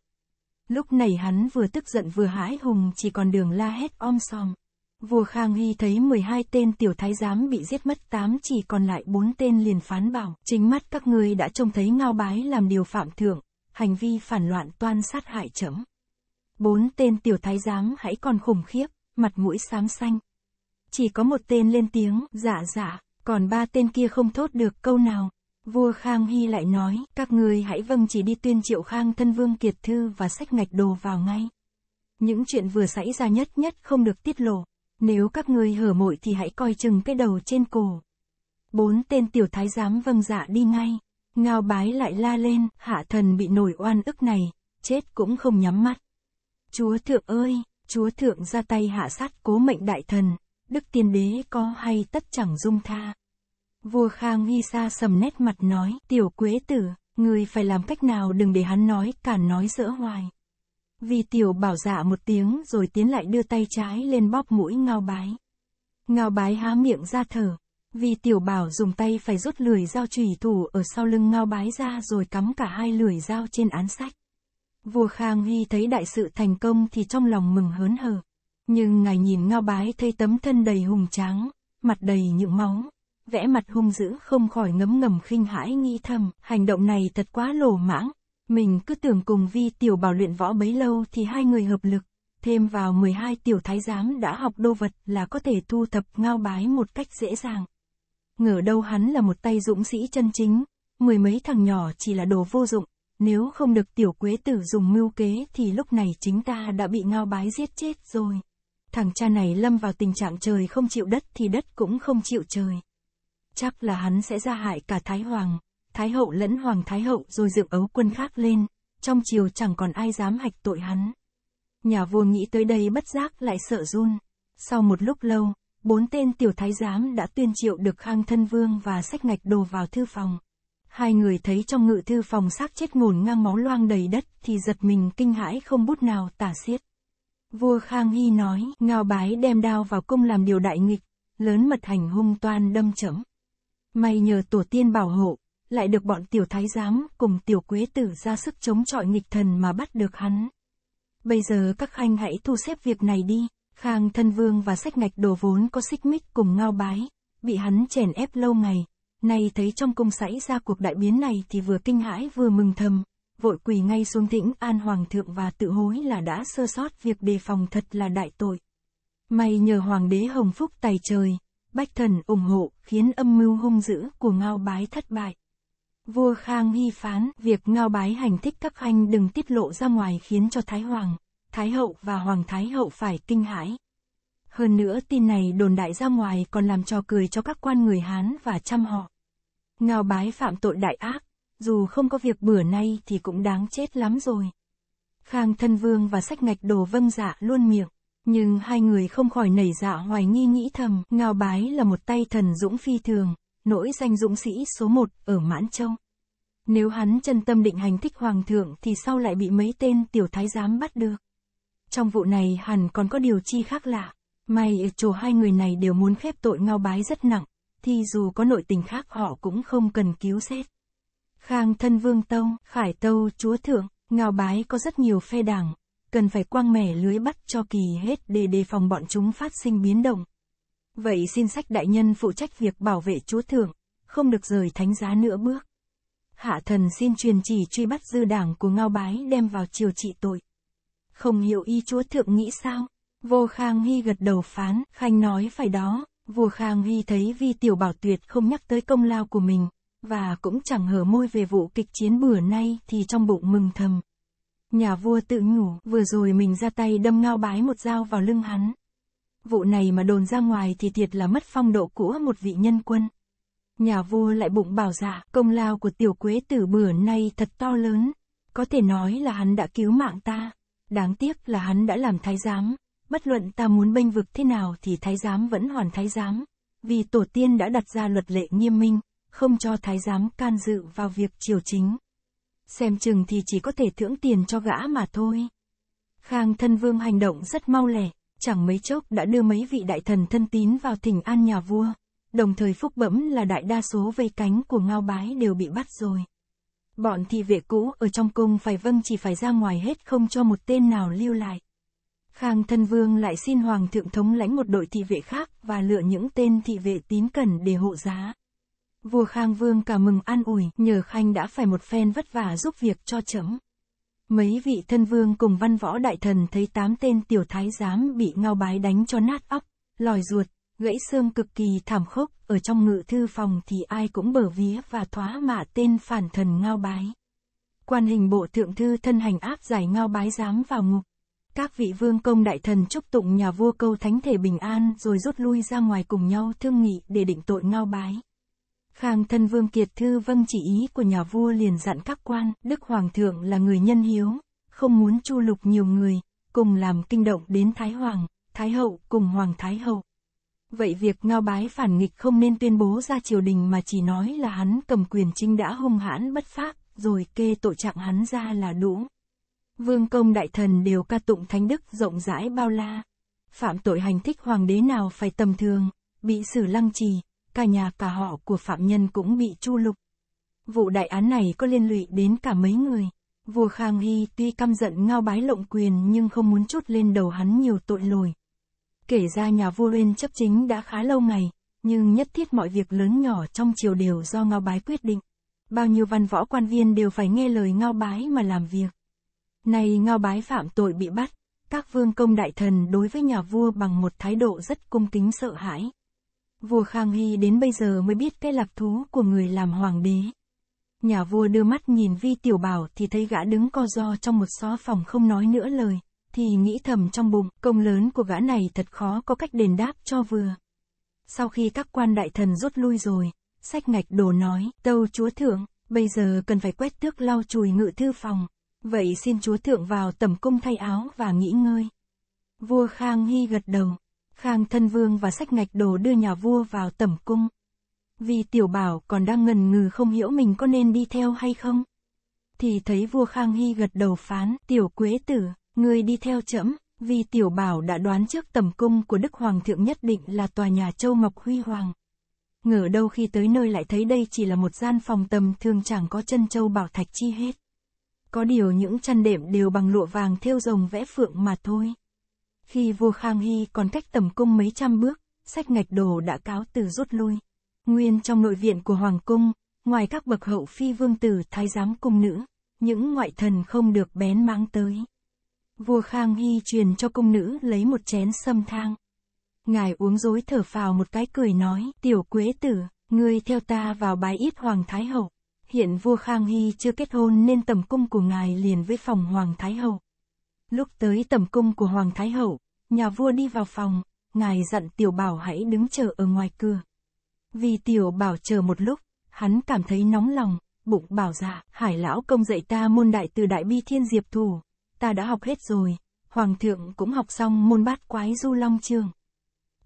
Lúc này hắn vừa tức giận vừa hãi hùng chỉ còn đường la hét om sòm. Vua Khang Hy thấy 12 tên tiểu thái giám bị giết mất 8 chỉ còn lại 4 tên liền phán bảo. Chính mắt các ngươi đã trông thấy ngao bái làm điều phạm thượng, hành vi phản loạn toan sát hại chấm. Bốn tên tiểu thái giám hãy còn khủng khiếp, mặt mũi xám xanh. Chỉ có một tên lên tiếng, dạ dạ, còn ba tên kia không thốt được câu nào. Vua Khang Hy lại nói, các người hãy vâng chỉ đi tuyên triệu Khang thân vương kiệt thư và sách ngạch đồ vào ngay. Những chuyện vừa xảy ra nhất nhất không được tiết lộ. Nếu các người hở mội thì hãy coi chừng cái đầu trên cổ. Bốn tên tiểu thái giám vâng dạ đi ngay. Ngao bái lại la lên, hạ thần bị nổi oan ức này, chết cũng không nhắm mắt. Chúa thượng ơi, Chúa thượng ra tay hạ sát cố mệnh đại thần, đức tiên đế có hay tất chẳng dung tha. Vua Khang Hy Sa sầm nét mặt nói, tiểu quế tử, người phải làm cách nào đừng để hắn nói, cản nói dỡ hoài. Vì tiểu bảo dạ một tiếng rồi tiến lại đưa tay trái lên bóp mũi ngao bái. Ngao bái há miệng ra thở. Vì tiểu bảo dùng tay phải rút lưỡi dao trùy thủ ở sau lưng ngao bái ra rồi cắm cả hai lưỡi dao trên án sách. Vua Khang Hy thấy đại sự thành công thì trong lòng mừng hớn hở. Nhưng ngài nhìn ngao bái thấy tấm thân đầy hùng tráng, mặt đầy những máu, vẽ mặt hung dữ không khỏi ngấm ngầm khinh hãi nghĩ thầm, hành động này thật quá lổ mãng. Mình cứ tưởng cùng vi tiểu bảo luyện võ bấy lâu thì hai người hợp lực, thêm vào 12 tiểu thái giám đã học đô vật là có thể thu thập ngao bái một cách dễ dàng. Ngờ đâu hắn là một tay dũng sĩ chân chính, mười mấy thằng nhỏ chỉ là đồ vô dụng, nếu không được tiểu quế tử dùng mưu kế thì lúc này chính ta đã bị ngao bái giết chết rồi. Thằng cha này lâm vào tình trạng trời không chịu đất thì đất cũng không chịu trời. Chắc là hắn sẽ ra hại cả Thái Hoàng, Thái Hậu lẫn Hoàng Thái Hậu rồi dựng ấu quân khác lên, trong chiều chẳng còn ai dám hạch tội hắn. Nhà vua nghĩ tới đây bất giác lại sợ run. Sau một lúc lâu, bốn tên tiểu thái giám đã tuyên triệu được khang thân vương và sách ngạch đồ vào thư phòng hai người thấy trong ngự thư phòng xác chết ngổn ngang máu loang đầy đất thì giật mình kinh hãi không bút nào tả xiết. Vua Khang Hy nói, ngao bái đem đao vào cung làm điều đại nghịch, lớn mật hành hung toan đâm chấm. May nhờ tổ tiên bảo hộ, lại được bọn tiểu thái giám cùng tiểu quế tử ra sức chống chọi nghịch thần mà bắt được hắn. Bây giờ các khanh hãy thu xếp việc này đi, Khang thân vương và sách ngạch đồ vốn có xích mích cùng ngao bái, bị hắn chèn ép lâu ngày, Nay thấy trong cung xảy ra cuộc đại biến này thì vừa kinh hãi vừa mừng thầm, vội quỳ ngay xuống thỉnh an hoàng thượng và tự hối là đã sơ sót việc đề phòng thật là đại tội. May nhờ hoàng đế hồng phúc tài trời, bách thần ủng hộ khiến âm mưu hung dữ của ngao bái thất bại. Vua Khang hy phán việc ngao bái hành thích các anh đừng tiết lộ ra ngoài khiến cho Thái Hoàng, Thái Hậu và Hoàng Thái Hậu phải kinh hãi. Hơn nữa tin này đồn đại ra ngoài còn làm trò cười cho các quan người Hán và chăm họ. Ngao bái phạm tội đại ác, dù không có việc bữa nay thì cũng đáng chết lắm rồi. Khang thân vương và sách ngạch đồ vâng dạ luôn miệng, nhưng hai người không khỏi nảy dạ hoài nghi nghĩ thầm, Ngao bái là một tay thần dũng phi thường, nỗi danh dũng sĩ số một ở Mãn Châu. Nếu hắn chân tâm định hành thích hoàng thượng thì sau lại bị mấy tên tiểu thái giám bắt được. Trong vụ này hẳn còn có điều chi khác lạ. May chủ hai người này đều muốn khép tội ngao bái rất nặng, thì dù có nội tình khác họ cũng không cần cứu xét. Khang thân vương tông, khải tâu chúa thượng, ngao bái có rất nhiều phe đảng, cần phải quang mẻ lưới bắt cho kỳ hết để đề phòng bọn chúng phát sinh biến động. Vậy xin sách đại nhân phụ trách việc bảo vệ chúa thượng, không được rời thánh giá nữa bước. Hạ thần xin truyền chỉ truy bắt dư đảng của ngao bái đem vào triều trị tội. Không hiểu y chúa thượng nghĩ sao? Vô Khang Hy gật đầu phán, Khanh nói phải đó, vua Khang Hy thấy Vi Tiểu Bảo tuyệt không nhắc tới công lao của mình, và cũng chẳng hở môi về vụ kịch chiến bữa nay thì trong bụng mừng thầm. Nhà vua tự nhủ, vừa rồi mình ra tay đâm ngao bái một dao vào lưng hắn. Vụ này mà đồn ra ngoài thì thiệt là mất phong độ của một vị nhân quân. Nhà vua lại bụng bảo dạ, công lao của tiểu quế tử bữa nay thật to lớn, có thể nói là hắn đã cứu mạng ta. Đáng tiếc là hắn đã làm thái giám, Bất luận ta muốn bênh vực thế nào thì thái giám vẫn hoàn thái giám, vì tổ tiên đã đặt ra luật lệ nghiêm minh, không cho thái giám can dự vào việc triều chính. Xem chừng thì chỉ có thể thưởng tiền cho gã mà thôi. Khang thân vương hành động rất mau lẻ, chẳng mấy chốc đã đưa mấy vị đại thần thân tín vào thỉnh an nhà vua, đồng thời phúc bẫm là đại đa số vây cánh của ngao bái đều bị bắt rồi. Bọn thị vệ cũ ở trong cung phải vâng chỉ phải ra ngoài hết không cho một tên nào lưu lại. Khang thân vương lại xin hoàng thượng thống lãnh một đội thị vệ khác và lựa những tên thị vệ tín cẩn để hộ giá. Vua Khang Vương cả mừng an ủi, nhờ Khanh đã phải một phen vất vả giúp việc cho chấm. Mấy vị thân vương cùng văn võ đại thần thấy tám tên tiểu thái giám bị ngao bái đánh cho nát óc, lòi ruột, gãy xương cực kỳ thảm khốc, ở trong ngự thư phòng thì ai cũng bở vía và thoá mạ tên phản thần ngao bái. Quan hình bộ thượng thư thân hành áp giải ngao bái giám vào ngục. Các vị vương công đại thần chúc tụng nhà vua câu thánh thể bình an rồi rút lui ra ngoài cùng nhau thương nghị để định tội ngao bái. Khang thân vương kiệt thư vâng chỉ ý của nhà vua liền dặn các quan, Đức Hoàng thượng là người nhân hiếu, không muốn chu lục nhiều người, cùng làm kinh động đến Thái Hoàng, Thái Hậu cùng Hoàng Thái Hậu. Vậy việc ngao bái phản nghịch không nên tuyên bố ra triều đình mà chỉ nói là hắn cầm quyền trinh đã hung hãn bất pháp, rồi kê tội trạng hắn ra là đúng vương công đại thần đều ca tụng thánh đức rộng rãi bao la. Phạm tội hành thích hoàng đế nào phải tầm thường, bị xử lăng trì, cả nhà cả họ của phạm nhân cũng bị chu lục. Vụ đại án này có liên lụy đến cả mấy người. Vua Khang Hy tuy căm giận ngao bái lộng quyền nhưng không muốn chút lên đầu hắn nhiều tội lỗi Kể ra nhà vua Uyên chấp chính đã khá lâu ngày, nhưng nhất thiết mọi việc lớn nhỏ trong triều đều do ngao bái quyết định. Bao nhiêu văn võ quan viên đều phải nghe lời ngao bái mà làm việc. Nay Ngao Bái phạm tội bị bắt, các vương công đại thần đối với nhà vua bằng một thái độ rất cung kính sợ hãi. Vua Khang Hy đến bây giờ mới biết cái lạc thú của người làm hoàng đế. Nhà vua đưa mắt nhìn Vi Tiểu Bảo thì thấy gã đứng co do trong một xó phòng không nói nữa lời, thì nghĩ thầm trong bụng, công lớn của gã này thật khó có cách đền đáp cho vừa. Sau khi các quan đại thần rút lui rồi, sách ngạch đồ nói, tâu chúa thượng, bây giờ cần phải quét tước lau chùi ngự thư phòng, Vậy xin chúa thượng vào tầm cung thay áo và nghỉ ngơi. Vua Khang Hy gật đầu. Khang thân vương và sách ngạch đồ đưa nhà vua vào tầm cung. Vì tiểu bảo còn đang ngần ngừ không hiểu mình có nên đi theo hay không. Thì thấy vua Khang Hy gật đầu phán, tiểu quế tử, ngươi đi theo chậm, vì tiểu bảo đã đoán trước tầm cung của Đức Hoàng thượng nhất định là tòa nhà Châu Ngọc Huy Hoàng. Ngờ đâu khi tới nơi lại thấy đây chỉ là một gian phòng tầm thường chẳng có chân châu bảo thạch chi hết. Có điều những chăn đệm đều bằng lụa vàng thêu rồng vẽ phượng mà thôi. Khi vua Khang Hy còn cách tầm cung mấy trăm bước, sách ngạch đồ đã cáo từ rút lui. Nguyên trong nội viện của Hoàng Cung, ngoài các bậc hậu phi vương tử thái giám cung nữ, những ngoại thần không được bén mang tới. Vua Khang Hy truyền cho cung nữ lấy một chén sâm thang. Ngài uống dối thở phào một cái cười nói, tiểu quế tử, ngươi theo ta vào bái ít Hoàng Thái Hậu. Hiện vua Khang Hy chưa kết hôn nên tầm cung của ngài liền với phòng Hoàng Thái Hậu. Lúc tới tầm cung của Hoàng Thái Hậu, nhà vua đi vào phòng, ngài dặn tiểu bảo hãy đứng chờ ở ngoài cửa. Vì tiểu bảo chờ một lúc, hắn cảm thấy nóng lòng, bụng bảo dạ, hải lão công dạy ta môn đại từ đại bi thiên diệp thủ, ta đã học hết rồi, hoàng thượng cũng học xong môn bát quái du long trường.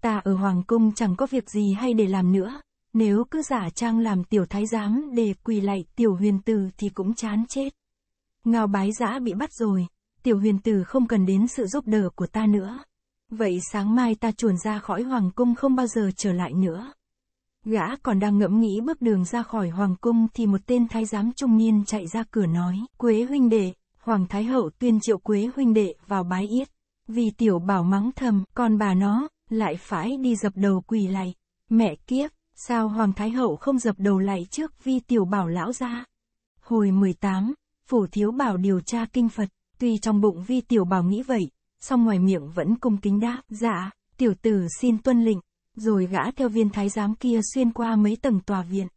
Ta ở hoàng cung chẳng có việc gì hay để làm nữa, nếu cứ giả trang làm tiểu thái giám để quỳ lạy tiểu huyền tử thì cũng chán chết. Ngao bái giã bị bắt rồi, tiểu huyền tử không cần đến sự giúp đỡ của ta nữa. Vậy sáng mai ta chuồn ra khỏi hoàng cung không bao giờ trở lại nữa. Gã còn đang ngẫm nghĩ bước đường ra khỏi hoàng cung thì một tên thái giám trung niên chạy ra cửa nói, Quế huynh đệ, hoàng thái hậu tuyên triệu Quế huynh đệ vào bái yết. Vì tiểu bảo mắng thầm, còn bà nó, lại phải đi dập đầu quỳ lạy. Mẹ kiếp, Sao Hoàng Thái Hậu không dập đầu lại trước vi tiểu bảo lão ra? Hồi 18, Phủ Thiếu Bảo điều tra kinh Phật, tuy trong bụng vi tiểu bảo nghĩ vậy, song ngoài miệng vẫn cung kính đáp, dạ, tiểu tử xin tuân lệnh, rồi gã theo viên thái giám kia xuyên qua mấy tầng tòa viện.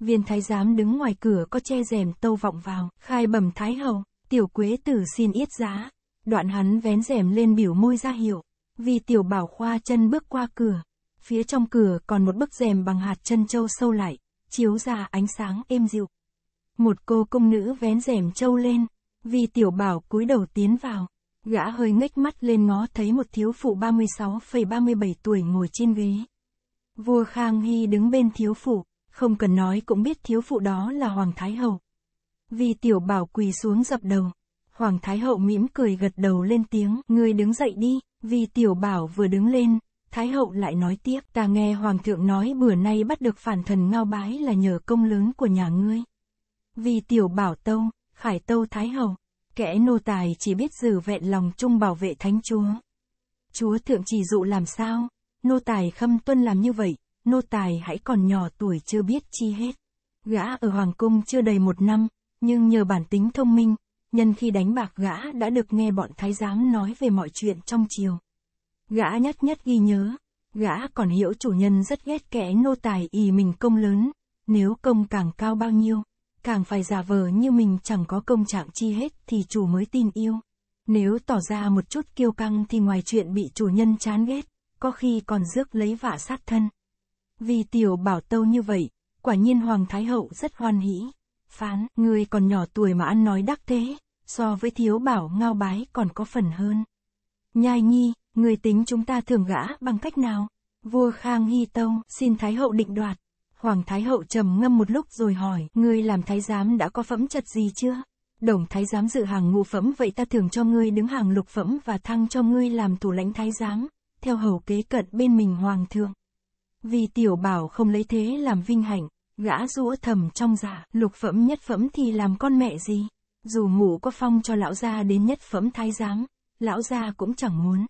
Viên thái giám đứng ngoài cửa có che rèm tâu vọng vào, khai bẩm thái hậu, tiểu quế tử xin yết giá. Đoạn hắn vén rèm lên biểu môi ra hiệu, vi tiểu bảo khoa chân bước qua cửa, Phía trong cửa còn một bức rèm bằng hạt chân châu sâu lại, chiếu ra ánh sáng êm dịu. Một cô công nữ vén rèm châu lên, vì tiểu bảo cúi đầu tiến vào. Gã hơi ngếch mắt lên ngó thấy một thiếu phụ 36,37 tuổi ngồi trên ghế. Vua Khang Hy đứng bên thiếu phụ, không cần nói cũng biết thiếu phụ đó là Hoàng Thái Hậu. Vì tiểu bảo quỳ xuống dập đầu, Hoàng Thái Hậu mỉm cười gật đầu lên tiếng, người đứng dậy đi, vì tiểu bảo vừa đứng lên, Thái hậu lại nói tiếp, ta nghe hoàng thượng nói bữa nay bắt được phản thần ngao bái là nhờ công lớn của nhà ngươi. Vì tiểu bảo tâu, khải tâu thái hậu, kẻ nô tài chỉ biết giữ vẹn lòng chung bảo vệ thánh chúa. Chúa thượng chỉ dụ làm sao, nô tài khâm tuân làm như vậy, nô tài hãy còn nhỏ tuổi chưa biết chi hết. Gã ở hoàng cung chưa đầy một năm, nhưng nhờ bản tính thông minh, nhân khi đánh bạc gã đã được nghe bọn thái giám nói về mọi chuyện trong triều. Gã nhất nhất ghi nhớ, gã còn hiểu chủ nhân rất ghét kẻ nô tài ì mình công lớn, nếu công càng cao bao nhiêu, càng phải giả vờ như mình chẳng có công trạng chi hết thì chủ mới tin yêu. Nếu tỏ ra một chút kiêu căng thì ngoài chuyện bị chủ nhân chán ghét, có khi còn rước lấy vả sát thân. Vì tiểu bảo tâu như vậy, quả nhiên Hoàng Thái Hậu rất hoan hỷ. Phán, người còn nhỏ tuổi mà ăn nói đắc thế, so với thiếu bảo ngao bái còn có phần hơn. Nhai nhi, Người tính chúng ta thường gã bằng cách nào? Vua Khang Hy Tông xin Thái Hậu định đoạt. Hoàng Thái Hậu trầm ngâm một lúc rồi hỏi, ngươi làm thái giám đã có phẩm chất gì chưa? Đồng thái giám dự hàng ngũ phẩm vậy ta thường cho ngươi đứng hàng lục phẩm và thăng cho ngươi làm thủ lãnh thái giám, theo hầu kế cận bên mình hoàng thượng. Vì tiểu bảo không lấy thế làm vinh hạnh, gã rũa thầm trong giả, dạ, lục phẩm nhất phẩm thì làm con mẹ gì? Dù ngủ có phong cho lão gia đến nhất phẩm thái giám, lão gia cũng chẳng muốn.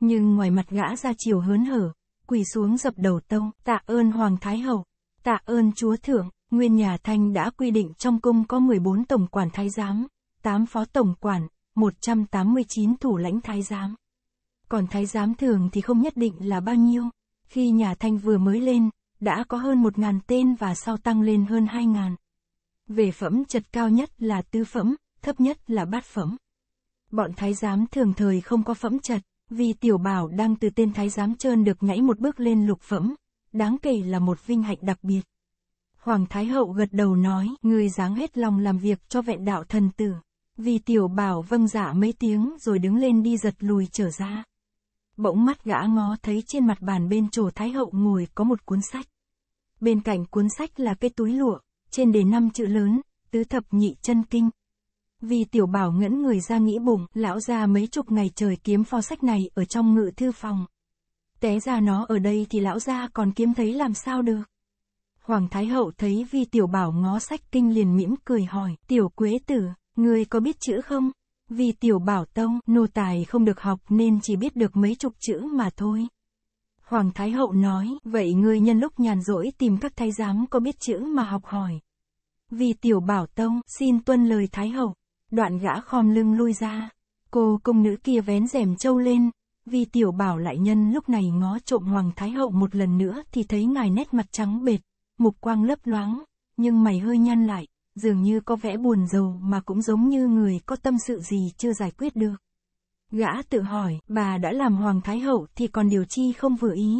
Nhưng ngoài mặt gã ra chiều hớn hở, quỳ xuống dập đầu tông, tạ ơn Hoàng Thái Hậu, tạ ơn Chúa Thượng, nguyên nhà Thanh đã quy định trong cung có 14 tổng quản thái giám, 8 phó tổng quản, 189 thủ lãnh thái giám. Còn thái giám thường thì không nhất định là bao nhiêu, khi nhà Thanh vừa mới lên, đã có hơn 1.000 tên và sau tăng lên hơn 2.000. Về phẩm chật cao nhất là tư phẩm, thấp nhất là bát phẩm. Bọn thái giám thường thời không có phẩm chật, vì tiểu bảo đang từ tên thái giám trơn được nhảy một bước lên lục phẩm, đáng kể là một vinh hạnh đặc biệt. Hoàng Thái Hậu gật đầu nói, người dáng hết lòng làm việc cho vẹn đạo thần tử. Vì tiểu bảo vâng dạ mấy tiếng rồi đứng lên đi giật lùi trở ra. Bỗng mắt gã ngó thấy trên mặt bàn bên chỗ Thái Hậu ngồi có một cuốn sách. Bên cạnh cuốn sách là cái túi lụa, trên đề năm chữ lớn, tứ thập nhị chân kinh. Vì tiểu bảo ngẫn người ra nghĩ bụng, lão ra mấy chục ngày trời kiếm pho sách này ở trong ngự thư phòng. Té ra nó ở đây thì lão ra còn kiếm thấy làm sao được. Hoàng Thái Hậu thấy vi tiểu bảo ngó sách kinh liền mỉm cười hỏi, tiểu quế tử, ngươi có biết chữ không? Vì tiểu bảo tông, nô tài không được học nên chỉ biết được mấy chục chữ mà thôi. Hoàng Thái Hậu nói, vậy ngươi nhân lúc nhàn rỗi tìm các thái giám có biết chữ mà học hỏi. Vì tiểu bảo tông, xin tuân lời Thái Hậu đoạn gã khom lưng lui ra. Cô công nữ kia vén rèm trâu lên, vì tiểu bảo lại nhân lúc này ngó trộm hoàng thái hậu một lần nữa thì thấy ngài nét mặt trắng bệt, mục quang lấp loáng, nhưng mày hơi nhăn lại, dường như có vẻ buồn rầu mà cũng giống như người có tâm sự gì chưa giải quyết được. Gã tự hỏi, bà đã làm hoàng thái hậu thì còn điều chi không vừa ý.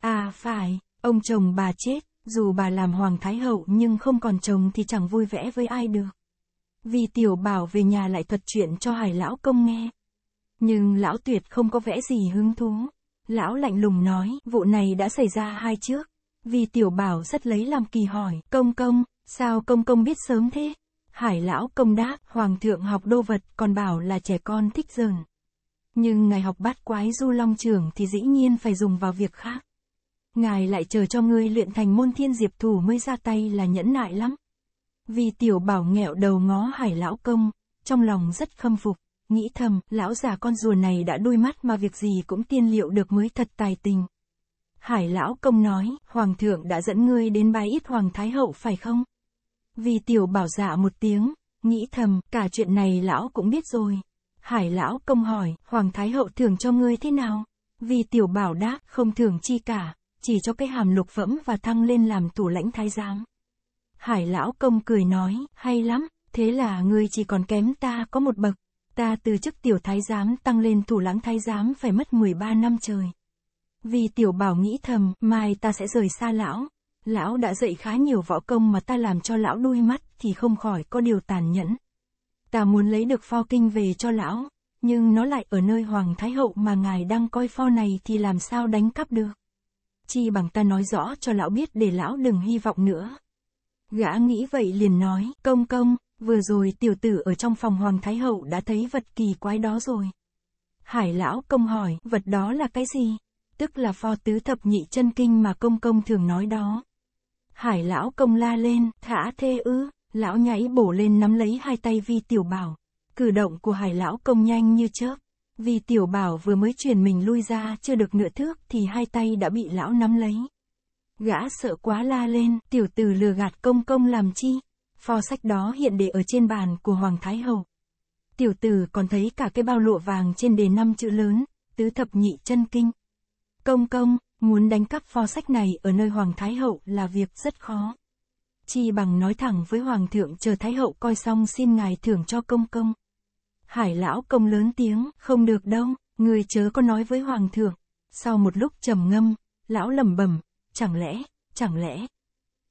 À phải, ông chồng bà chết, dù bà làm hoàng thái hậu nhưng không còn chồng thì chẳng vui vẻ với ai được. Vì tiểu bảo về nhà lại thuật chuyện cho hải lão công nghe. Nhưng lão tuyệt không có vẽ gì hứng thú. Lão lạnh lùng nói, vụ này đã xảy ra hai trước. Vì tiểu bảo rất lấy làm kỳ hỏi, công công, sao công công biết sớm thế? Hải lão công đáp, hoàng thượng học đô vật còn bảo là trẻ con thích dần. Nhưng ngài học bát quái du long trường thì dĩ nhiên phải dùng vào việc khác. Ngài lại chờ cho ngươi luyện thành môn thiên diệp thủ mới ra tay là nhẫn nại lắm. Vì tiểu bảo nghẹo đầu ngó hải lão công, trong lòng rất khâm phục, nghĩ thầm, lão già con rùa này đã đôi mắt mà việc gì cũng tiên liệu được mới thật tài tình. Hải lão công nói, hoàng thượng đã dẫn ngươi đến bái ít hoàng thái hậu phải không? Vì tiểu bảo dạ một tiếng, nghĩ thầm, cả chuyện này lão cũng biết rồi. Hải lão công hỏi, hoàng thái hậu thưởng cho ngươi thế nào? Vì tiểu bảo đáp, không thưởng chi cả, chỉ cho cái hàm lục phẩm và thăng lên làm thủ lãnh thái giám. Hải lão công cười nói, hay lắm, thế là ngươi chỉ còn kém ta có một bậc. Ta từ chức tiểu thái giám tăng lên thủ lãng thái giám phải mất 13 năm trời. Vì tiểu bảo nghĩ thầm, mai ta sẽ rời xa lão. Lão đã dạy khá nhiều võ công mà ta làm cho lão đuôi mắt thì không khỏi có điều tàn nhẫn. Ta muốn lấy được pho kinh về cho lão, nhưng nó lại ở nơi Hoàng Thái Hậu mà ngài đang coi pho này thì làm sao đánh cắp được. Chi bằng ta nói rõ cho lão biết để lão đừng hy vọng nữa. Gã nghĩ vậy liền nói, công công, vừa rồi tiểu tử ở trong phòng Hoàng Thái Hậu đã thấy vật kỳ quái đó rồi. Hải lão công hỏi, vật đó là cái gì? Tức là pho tứ thập nhị chân kinh mà công công thường nói đó. Hải lão công la lên, thả thê ư, lão nhảy bổ lên nắm lấy hai tay vi tiểu bảo. Cử động của hải lão công nhanh như chớp. vi tiểu bảo vừa mới chuyển mình lui ra chưa được nửa thước thì hai tay đã bị lão nắm lấy. Gã sợ quá la lên, tiểu tử lừa gạt công công làm chi? Pho sách đó hiện để ở trên bàn của Hoàng Thái Hậu. Tiểu tử còn thấy cả cái bao lụa vàng trên đề năm chữ lớn, tứ thập nhị chân kinh. Công công, muốn đánh cắp pho sách này ở nơi Hoàng Thái Hậu là việc rất khó. Chi bằng nói thẳng với Hoàng thượng chờ Thái Hậu coi xong xin ngài thưởng cho công công. Hải lão công lớn tiếng, không được đâu, người chớ có nói với Hoàng thượng. Sau một lúc trầm ngâm, lão lẩm bẩm, Chẳng lẽ, chẳng lẽ.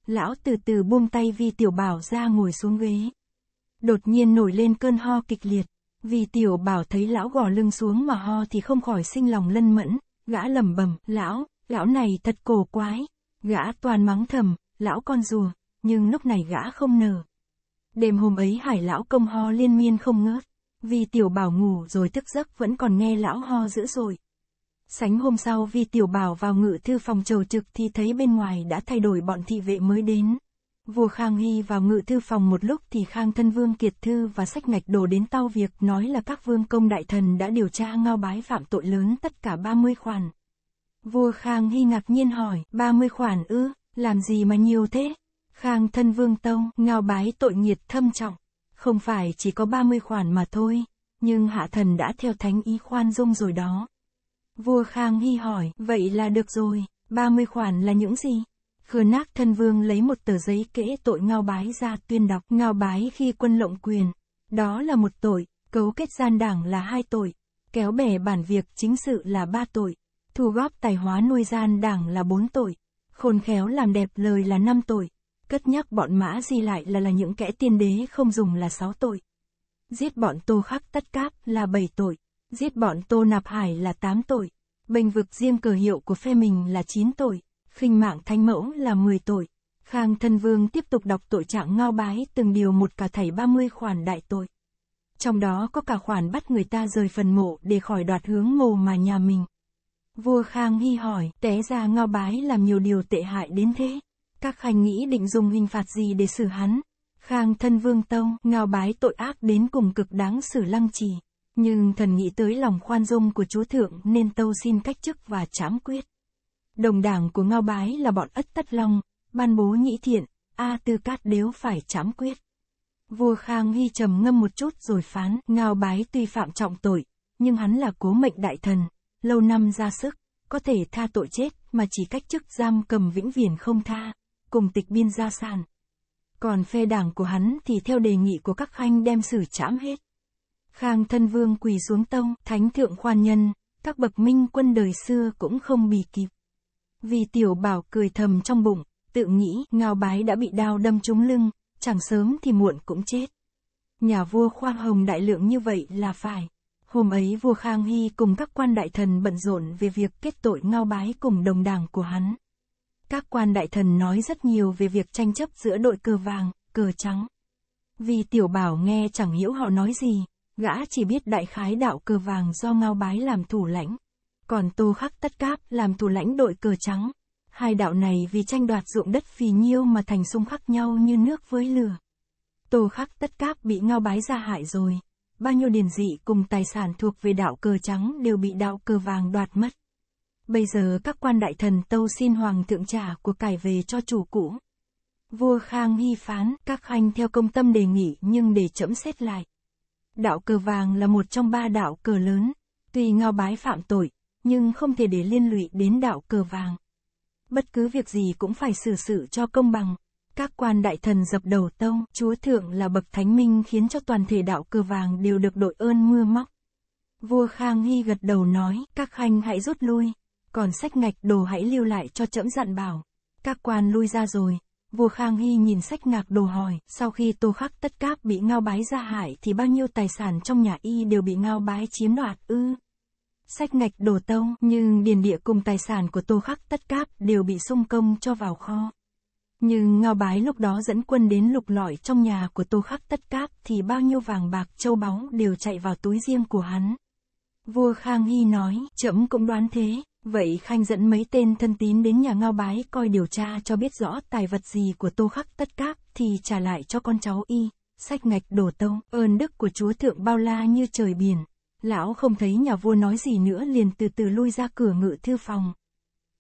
Lão từ từ buông tay Vi Tiểu Bảo ra ngồi xuống ghế. Đột nhiên nổi lên cơn ho kịch liệt. Vi Tiểu Bảo thấy lão gò lưng xuống mà ho thì không khỏi sinh lòng lân mẫn. Gã lẩm bẩm, lão, lão này thật cổ quái. Gã toàn mắng thầm, lão con rùa, nhưng lúc này gã không nở. Đêm hôm ấy hải lão công ho liên miên không ngớt. Vì tiểu bảo ngủ rồi thức giấc vẫn còn nghe lão ho dữ dội. Sánh hôm sau Vi Tiểu Bảo vào ngự thư phòng chờ trực thì thấy bên ngoài đã thay đổi bọn thị vệ mới đến. Vua Khang Hy vào ngự thư phòng một lúc thì Khang Thân Vương Kiệt Thư và Sách Ngạch đổ đến tao việc nói là các vương công đại thần đã điều tra ngao bái phạm tội lớn tất cả 30 khoản. Vua Khang Hy ngạc nhiên hỏi, 30 khoản ư, làm gì mà nhiều thế? Khang Thân Vương Tông, ngao bái tội nghiệt thâm trọng. Không phải chỉ có 30 khoản mà thôi, nhưng hạ thần đã theo thánh ý khoan dung rồi đó. Vua Khang Hy hỏi, vậy là được rồi, 30 khoản là những gì? Khừa nác thân vương lấy một tờ giấy kể tội ngao bái ra tuyên đọc ngao bái khi quân lộng quyền. Đó là một tội, cấu kết gian đảng là hai tội, kéo bè bản việc chính sự là ba tội, thu góp tài hóa nuôi gian đảng là bốn tội, khôn khéo làm đẹp lời là năm tội, cất nhắc bọn mã di lại là là những kẻ tiên đế không dùng là sáu tội. Giết bọn tô khắc tất cáp là bảy tội, Giết bọn Tô Nạp Hải là 8 tội, bênh vực riêng cờ hiệu của phe mình là 9 tội, khinh mạng thanh mẫu là 10 tội. Khang Thân Vương tiếp tục đọc tội trạng ngao bái từng điều một cả thảy 30 khoản đại tội. Trong đó có cả khoản bắt người ta rời phần mộ để khỏi đoạt hướng mồ mà nhà mình. Vua Khang Hy hỏi, té ra ngao bái làm nhiều điều tệ hại đến thế. Các khanh nghĩ định dùng hình phạt gì để xử hắn? Khang thân vương tông, ngao bái tội ác đến cùng cực đáng xử lăng trì. Nhưng thần nghĩ tới lòng khoan dung của chúa thượng nên tâu xin cách chức và trám quyết. Đồng đảng của Ngao Bái là bọn Ất Tất Long, ban bố nhĩ thiện, A Tư Cát Đếu phải trám quyết. Vua Khang Hy trầm ngâm một chút rồi phán, Ngao Bái tuy phạm trọng tội, nhưng hắn là cố mệnh đại thần, lâu năm ra sức, có thể tha tội chết mà chỉ cách chức giam cầm vĩnh viễn không tha, cùng tịch biên gia sản. Còn phe đảng của hắn thì theo đề nghị của các khanh đem xử trảm hết. Khang thân vương quỳ xuống tông, thánh thượng khoan nhân, các bậc minh quân đời xưa cũng không bì kịp. Vì tiểu bảo cười thầm trong bụng, tự nghĩ ngao bái đã bị đao đâm trúng lưng, chẳng sớm thì muộn cũng chết. Nhà vua khoan hồng đại lượng như vậy là phải. Hôm ấy vua Khang Hy cùng các quan đại thần bận rộn về việc kết tội ngao bái cùng đồng đảng của hắn. Các quan đại thần nói rất nhiều về việc tranh chấp giữa đội cờ vàng, cờ trắng. Vì tiểu bảo nghe chẳng hiểu họ nói gì, Gã chỉ biết đại khái đạo cờ vàng do Ngao Bái làm thủ lãnh, còn Tô Khắc Tất Cáp làm thủ lãnh đội cờ trắng. Hai đạo này vì tranh đoạt ruộng đất phì nhiêu mà thành xung khắc nhau như nước với lửa. Tô Khắc Tất Cáp bị Ngao Bái ra hại rồi. Bao nhiêu điền dị cùng tài sản thuộc về đạo cờ trắng đều bị đạo cờ vàng đoạt mất. Bây giờ các quan đại thần tâu xin hoàng thượng trả của cải về cho chủ cũ. Vua Khang hy phán, các khanh theo công tâm đề nghị nhưng để chậm xét lại. Đạo cờ vàng là một trong ba đạo cờ lớn, tuy ngao bái phạm tội, nhưng không thể để liên lụy đến đạo cờ vàng. Bất cứ việc gì cũng phải xử sự cho công bằng. Các quan đại thần dập đầu tông, chúa thượng là bậc thánh minh khiến cho toàn thể đạo cờ vàng đều được đội ơn mưa móc. Vua Khang Hy gật đầu nói, các khanh hãy rút lui, còn sách ngạch đồ hãy lưu lại cho trẫm dặn bảo. Các quan lui ra rồi, Vua Khang Hy nhìn sách ngạc đồ hỏi, sau khi Tô Khắc Tất Cáp bị ngao bái ra hại, thì bao nhiêu tài sản trong nhà y đều bị ngao bái chiếm đoạt ư? Sách ngạch đồ tông, nhưng điền địa cùng tài sản của Tô Khắc Tất Cáp đều bị sung công cho vào kho. Nhưng ngao bái lúc đó dẫn quân đến lục lọi trong nhà của Tô Khắc Tất Cáp thì bao nhiêu vàng bạc châu báu đều chạy vào túi riêng của hắn. Vua Khang Hy nói, chậm cũng đoán thế, Vậy Khanh dẫn mấy tên thân tín đến nhà ngao bái coi điều tra cho biết rõ tài vật gì của tô khắc tất các, thì trả lại cho con cháu y, sách ngạch đổ tông, ơn đức của chúa thượng bao la như trời biển. Lão không thấy nhà vua nói gì nữa liền từ từ lui ra cửa ngự thư phòng.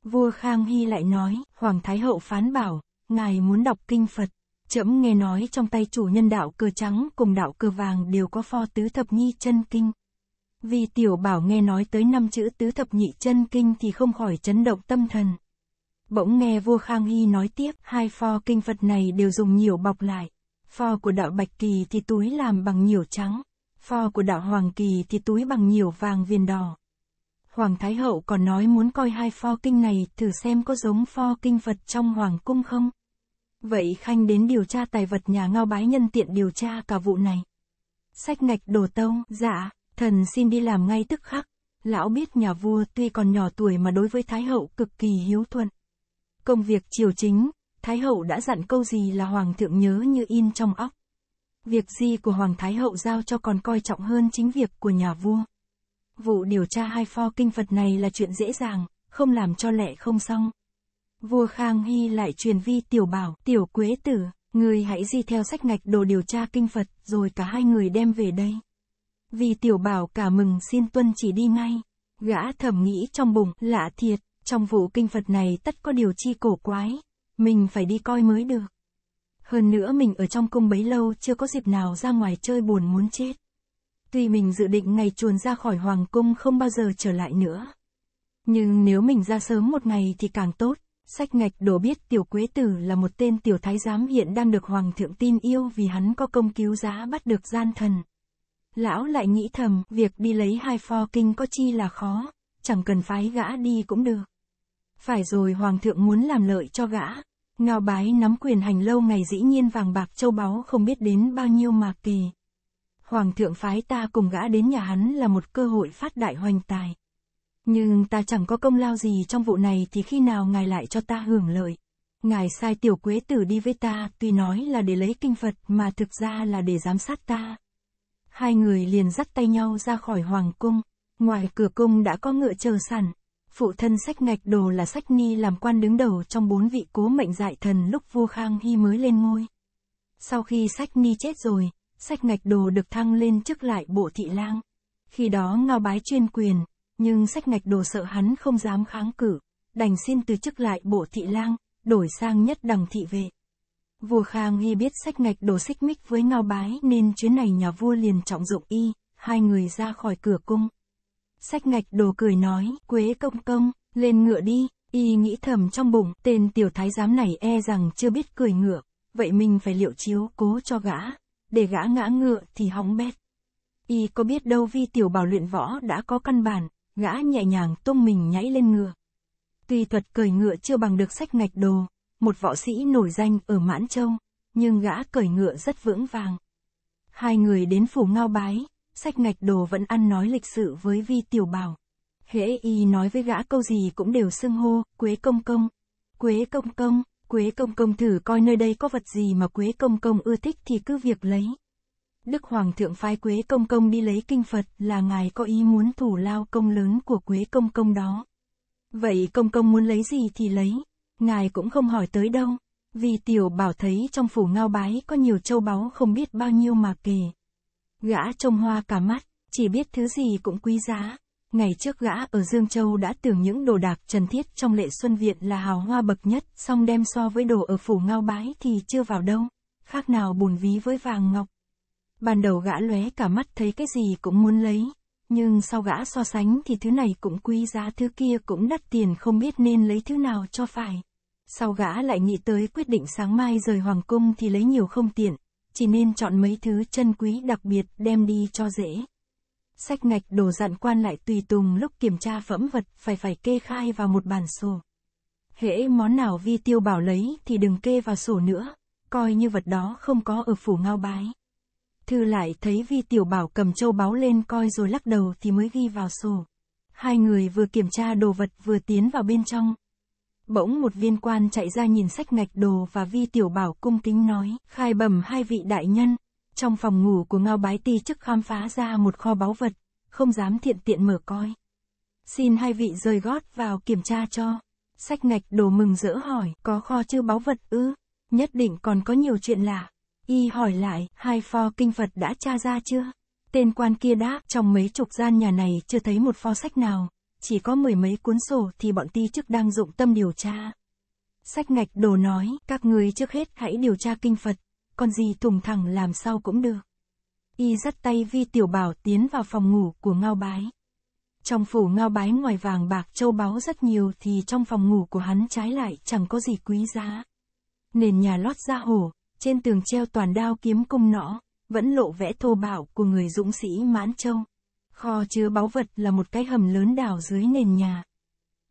Vua Khang Hy lại nói, Hoàng Thái Hậu phán bảo, ngài muốn đọc kinh Phật. Chậm nghe nói trong tay chủ nhân đạo cơ trắng cùng đạo cơ vàng đều có pho tứ thập nhi chân kinh. Vì tiểu bảo nghe nói tới năm chữ tứ thập nhị chân kinh thì không khỏi chấn động tâm thần. Bỗng nghe vua Khang Hy nói tiếp, hai pho kinh Phật này đều dùng nhiều bọc lại. Pho của đạo Bạch Kỳ thì túi làm bằng nhiều trắng. Pho của đạo Hoàng Kỳ thì túi bằng nhiều vàng viền đỏ. Hoàng Thái Hậu còn nói muốn coi hai pho kinh này thử xem có giống pho kinh Phật trong Hoàng Cung không. Vậy Khanh đến điều tra tài vật nhà ngao bái nhân tiện điều tra cả vụ này. Sách ngạch đồ tông, dạ. Thần xin đi làm ngay tức khắc. Lão biết nhà vua tuy còn nhỏ tuổi mà đối với Thái hậu cực kỳ hiếu thuận. Công việc triều chính, Thái hậu đã dặn câu gì là Hoàng thượng nhớ như in trong óc. Việc gì của Hoàng Thái hậu giao cho còn coi trọng hơn chính việc của nhà vua. Vụ điều tra hai pho kinh Phật này là chuyện dễ dàng, không làm cho lẹ không xong. Vua Khang Hy lại truyền vi tiểu bảo, tiểu quế tử, người hãy di theo sách ngạch đồ điều tra kinh Phật, rồi cả hai người đem về đây. Vì tiểu bảo cả mừng xin tuân chỉ đi ngay. Gã thầm nghĩ trong bụng, lạ thiệt, trong vụ kinh Phật này tất có điều chi cổ quái. Mình phải đi coi mới được. Hơn nữa mình ở trong cung bấy lâu chưa có dịp nào ra ngoài chơi buồn muốn chết. Tuy mình dự định ngày chuồn ra khỏi hoàng cung không bao giờ trở lại nữa. Nhưng nếu mình ra sớm một ngày thì càng tốt. Sách ngạch đổ biết tiểu quế tử là một tên tiểu thái giám hiện đang được hoàng thượng tin yêu vì hắn có công cứu giá bắt được gian thần. Lão lại nghĩ thầm, việc đi lấy hai pho kinh có chi là khó, chẳng cần phái gã đi cũng được. Phải rồi hoàng thượng muốn làm lợi cho gã. Ngao bái nắm quyền hành lâu ngày dĩ nhiên vàng bạc châu báu không biết đến bao nhiêu mà kỳ. Hoàng thượng phái ta cùng gã đến nhà hắn là một cơ hội phát đại hoành tài. Nhưng ta chẳng có công lao gì trong vụ này thì khi nào ngài lại cho ta hưởng lợi. Ngài sai tiểu quế tử đi với ta tuy nói là để lấy kinh Phật mà thực ra là để giám sát ta hai người liền dắt tay nhau ra khỏi hoàng cung. Ngoài cửa cung đã có ngựa chờ sẵn. Phụ thân sách ngạch đồ là sách ni làm quan đứng đầu trong bốn vị cố mệnh dại thần lúc vua Khang Hy mới lên ngôi. Sau khi sách ni chết rồi, sách ngạch đồ được thăng lên chức lại bộ thị lang. Khi đó ngao bái chuyên quyền, nhưng sách ngạch đồ sợ hắn không dám kháng cử, đành xin từ chức lại bộ thị lang, đổi sang nhất đẳng thị vệ. Vua Khang Hy biết sách ngạch đổ xích mích với Ngao Bái nên chuyến này nhà vua liền trọng dụng y, hai người ra khỏi cửa cung. Sách ngạch đồ cười nói, Quế công công, lên ngựa đi, y nghĩ thầm trong bụng, tên tiểu thái giám này e rằng chưa biết cười ngựa, vậy mình phải liệu chiếu cố cho gã, để gã ngã ngựa thì hóng bét. Y có biết đâu vi tiểu bảo luyện võ đã có căn bản, gã nhẹ nhàng tung mình nhảy lên ngựa. Tuy thuật cười ngựa chưa bằng được sách ngạch đồ, một võ sĩ nổi danh ở Mãn Châu, nhưng gã cởi ngựa rất vững vàng. Hai người đến phủ ngao bái, sách ngạch đồ vẫn ăn nói lịch sự với vi tiểu bảo. Hễ y nói với gã câu gì cũng đều xưng hô, quế công công. Quế công công, quế công công thử coi nơi đây có vật gì mà quế công công ưa thích thì cứ việc lấy. Đức Hoàng thượng phái quế công công đi lấy kinh Phật là ngài có ý muốn thủ lao công lớn của quế công công đó. Vậy công công muốn lấy gì thì lấy ngài cũng không hỏi tới đâu, vì tiểu bảo thấy trong phủ ngao bái có nhiều châu báu không biết bao nhiêu mà kề. Gã trông hoa cả mắt, chỉ biết thứ gì cũng quý giá. Ngày trước gã ở Dương Châu đã tưởng những đồ đạc trần thiết trong lệ xuân viện là hào hoa bậc nhất, song đem so với đồ ở phủ ngao bái thì chưa vào đâu, khác nào bùn ví với vàng ngọc. Ban đầu gã lóe cả mắt thấy cái gì cũng muốn lấy, nhưng sau gã so sánh thì thứ này cũng quý giá thứ kia cũng đắt tiền không biết nên lấy thứ nào cho phải. Sau gã lại nghĩ tới quyết định sáng mai rời hoàng cung thì lấy nhiều không tiện, chỉ nên chọn mấy thứ chân quý đặc biệt đem đi cho dễ. Sách ngạch đồ dặn quan lại tùy tùng lúc kiểm tra phẩm vật phải phải kê khai vào một bản sổ. Hễ món nào vi tiêu bảo lấy thì đừng kê vào sổ nữa, coi như vật đó không có ở phủ ngao bái. Thư lại thấy Vi Tiểu Bảo cầm châu báu lên coi rồi lắc đầu thì mới ghi vào sổ. Hai người vừa kiểm tra đồ vật vừa tiến vào bên trong. Bỗng một viên quan chạy ra nhìn sách ngạch đồ và Vi Tiểu Bảo cung kính nói, khai bẩm hai vị đại nhân. Trong phòng ngủ của Ngao Bái Ti chức khám phá ra một kho báu vật, không dám thiện tiện mở coi. Xin hai vị rời gót vào kiểm tra cho. Sách ngạch đồ mừng rỡ hỏi, có kho chư báu vật ư? Nhất định còn có nhiều chuyện lạ. Y hỏi lại, hai pho kinh Phật đã tra ra chưa? Tên quan kia đáp, trong mấy chục gian nhà này chưa thấy một pho sách nào, chỉ có mười mấy cuốn sổ thì bọn ti chức đang dụng tâm điều tra. Sách ngạch đồ nói, các người trước hết hãy điều tra kinh Phật, còn gì tùng thẳng làm sao cũng được. Y dắt tay Vi Tiểu Bảo tiến vào phòng ngủ của Ngao Bái. Trong phủ Ngao Bái ngoài vàng bạc châu báu rất nhiều thì trong phòng ngủ của hắn trái lại chẳng có gì quý giá. Nền nhà lót da hổ, trên tường treo toàn đao kiếm cung nỏ, vẫn lộ vẽ thô bạo của người dũng sĩ Mãn Châu. Kho chứa báu vật là một cái hầm lớn đào dưới nền nhà.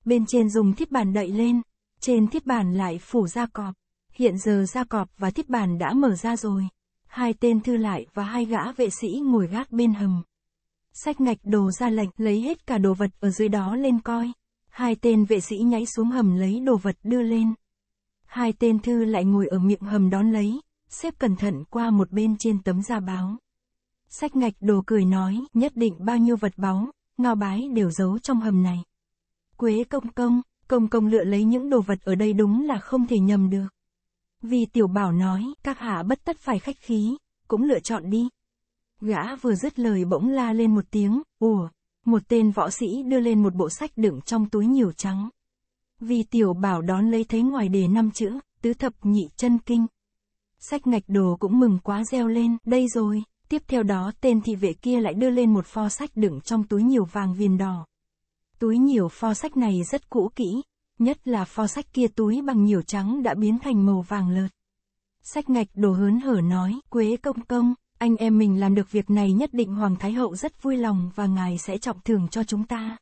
Bên trên dùng thiết bàn đậy lên, trên thiết bàn lại phủ ra cọp. Hiện giờ ra cọp và thiết bàn đã mở ra rồi. Hai tên thư lại và hai gã vệ sĩ ngồi gác bên hầm. Sách ngạch đồ ra lệnh lấy hết cả đồ vật ở dưới đó lên coi. Hai tên vệ sĩ nhảy xuống hầm lấy đồ vật đưa lên. Hai tên thư lại ngồi ở miệng hầm đón lấy, xếp cẩn thận qua một bên trên tấm da báo. Sách ngạch đồ cười nói, nhất định bao nhiêu vật báu, ngao bái đều giấu trong hầm này. Quế công công, công công lựa lấy những đồ vật ở đây đúng là không thể nhầm được. Vì tiểu bảo nói, các hạ bất tất phải khách khí, cũng lựa chọn đi. Gã vừa dứt lời bỗng la lên một tiếng, ủa, một tên võ sĩ đưa lên một bộ sách đựng trong túi nhiều trắng. Vì tiểu bảo đón lấy thấy ngoài đề năm chữ, tứ thập nhị chân kinh. Sách ngạch đồ cũng mừng quá reo lên, đây rồi. Tiếp theo đó tên thị vệ kia lại đưa lên một pho sách đựng trong túi nhiều vàng viền đỏ. Túi nhiều pho sách này rất cũ kỹ, nhất là pho sách kia túi bằng nhiều trắng đã biến thành màu vàng lợt. Sách ngạch đồ hớn hở nói, Quế công công, anh em mình làm được việc này nhất định Hoàng Thái Hậu rất vui lòng và ngài sẽ trọng thưởng cho chúng ta.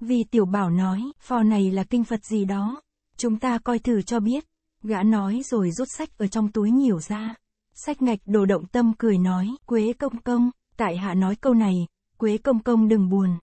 Vì tiểu bảo nói, phò này là kinh Phật gì đó. Chúng ta coi thử cho biết. Gã nói rồi rút sách ở trong túi nhiều ra. Sách ngạch đồ động tâm cười nói, Quế công công, tại hạ nói câu này, Quế công công đừng buồn,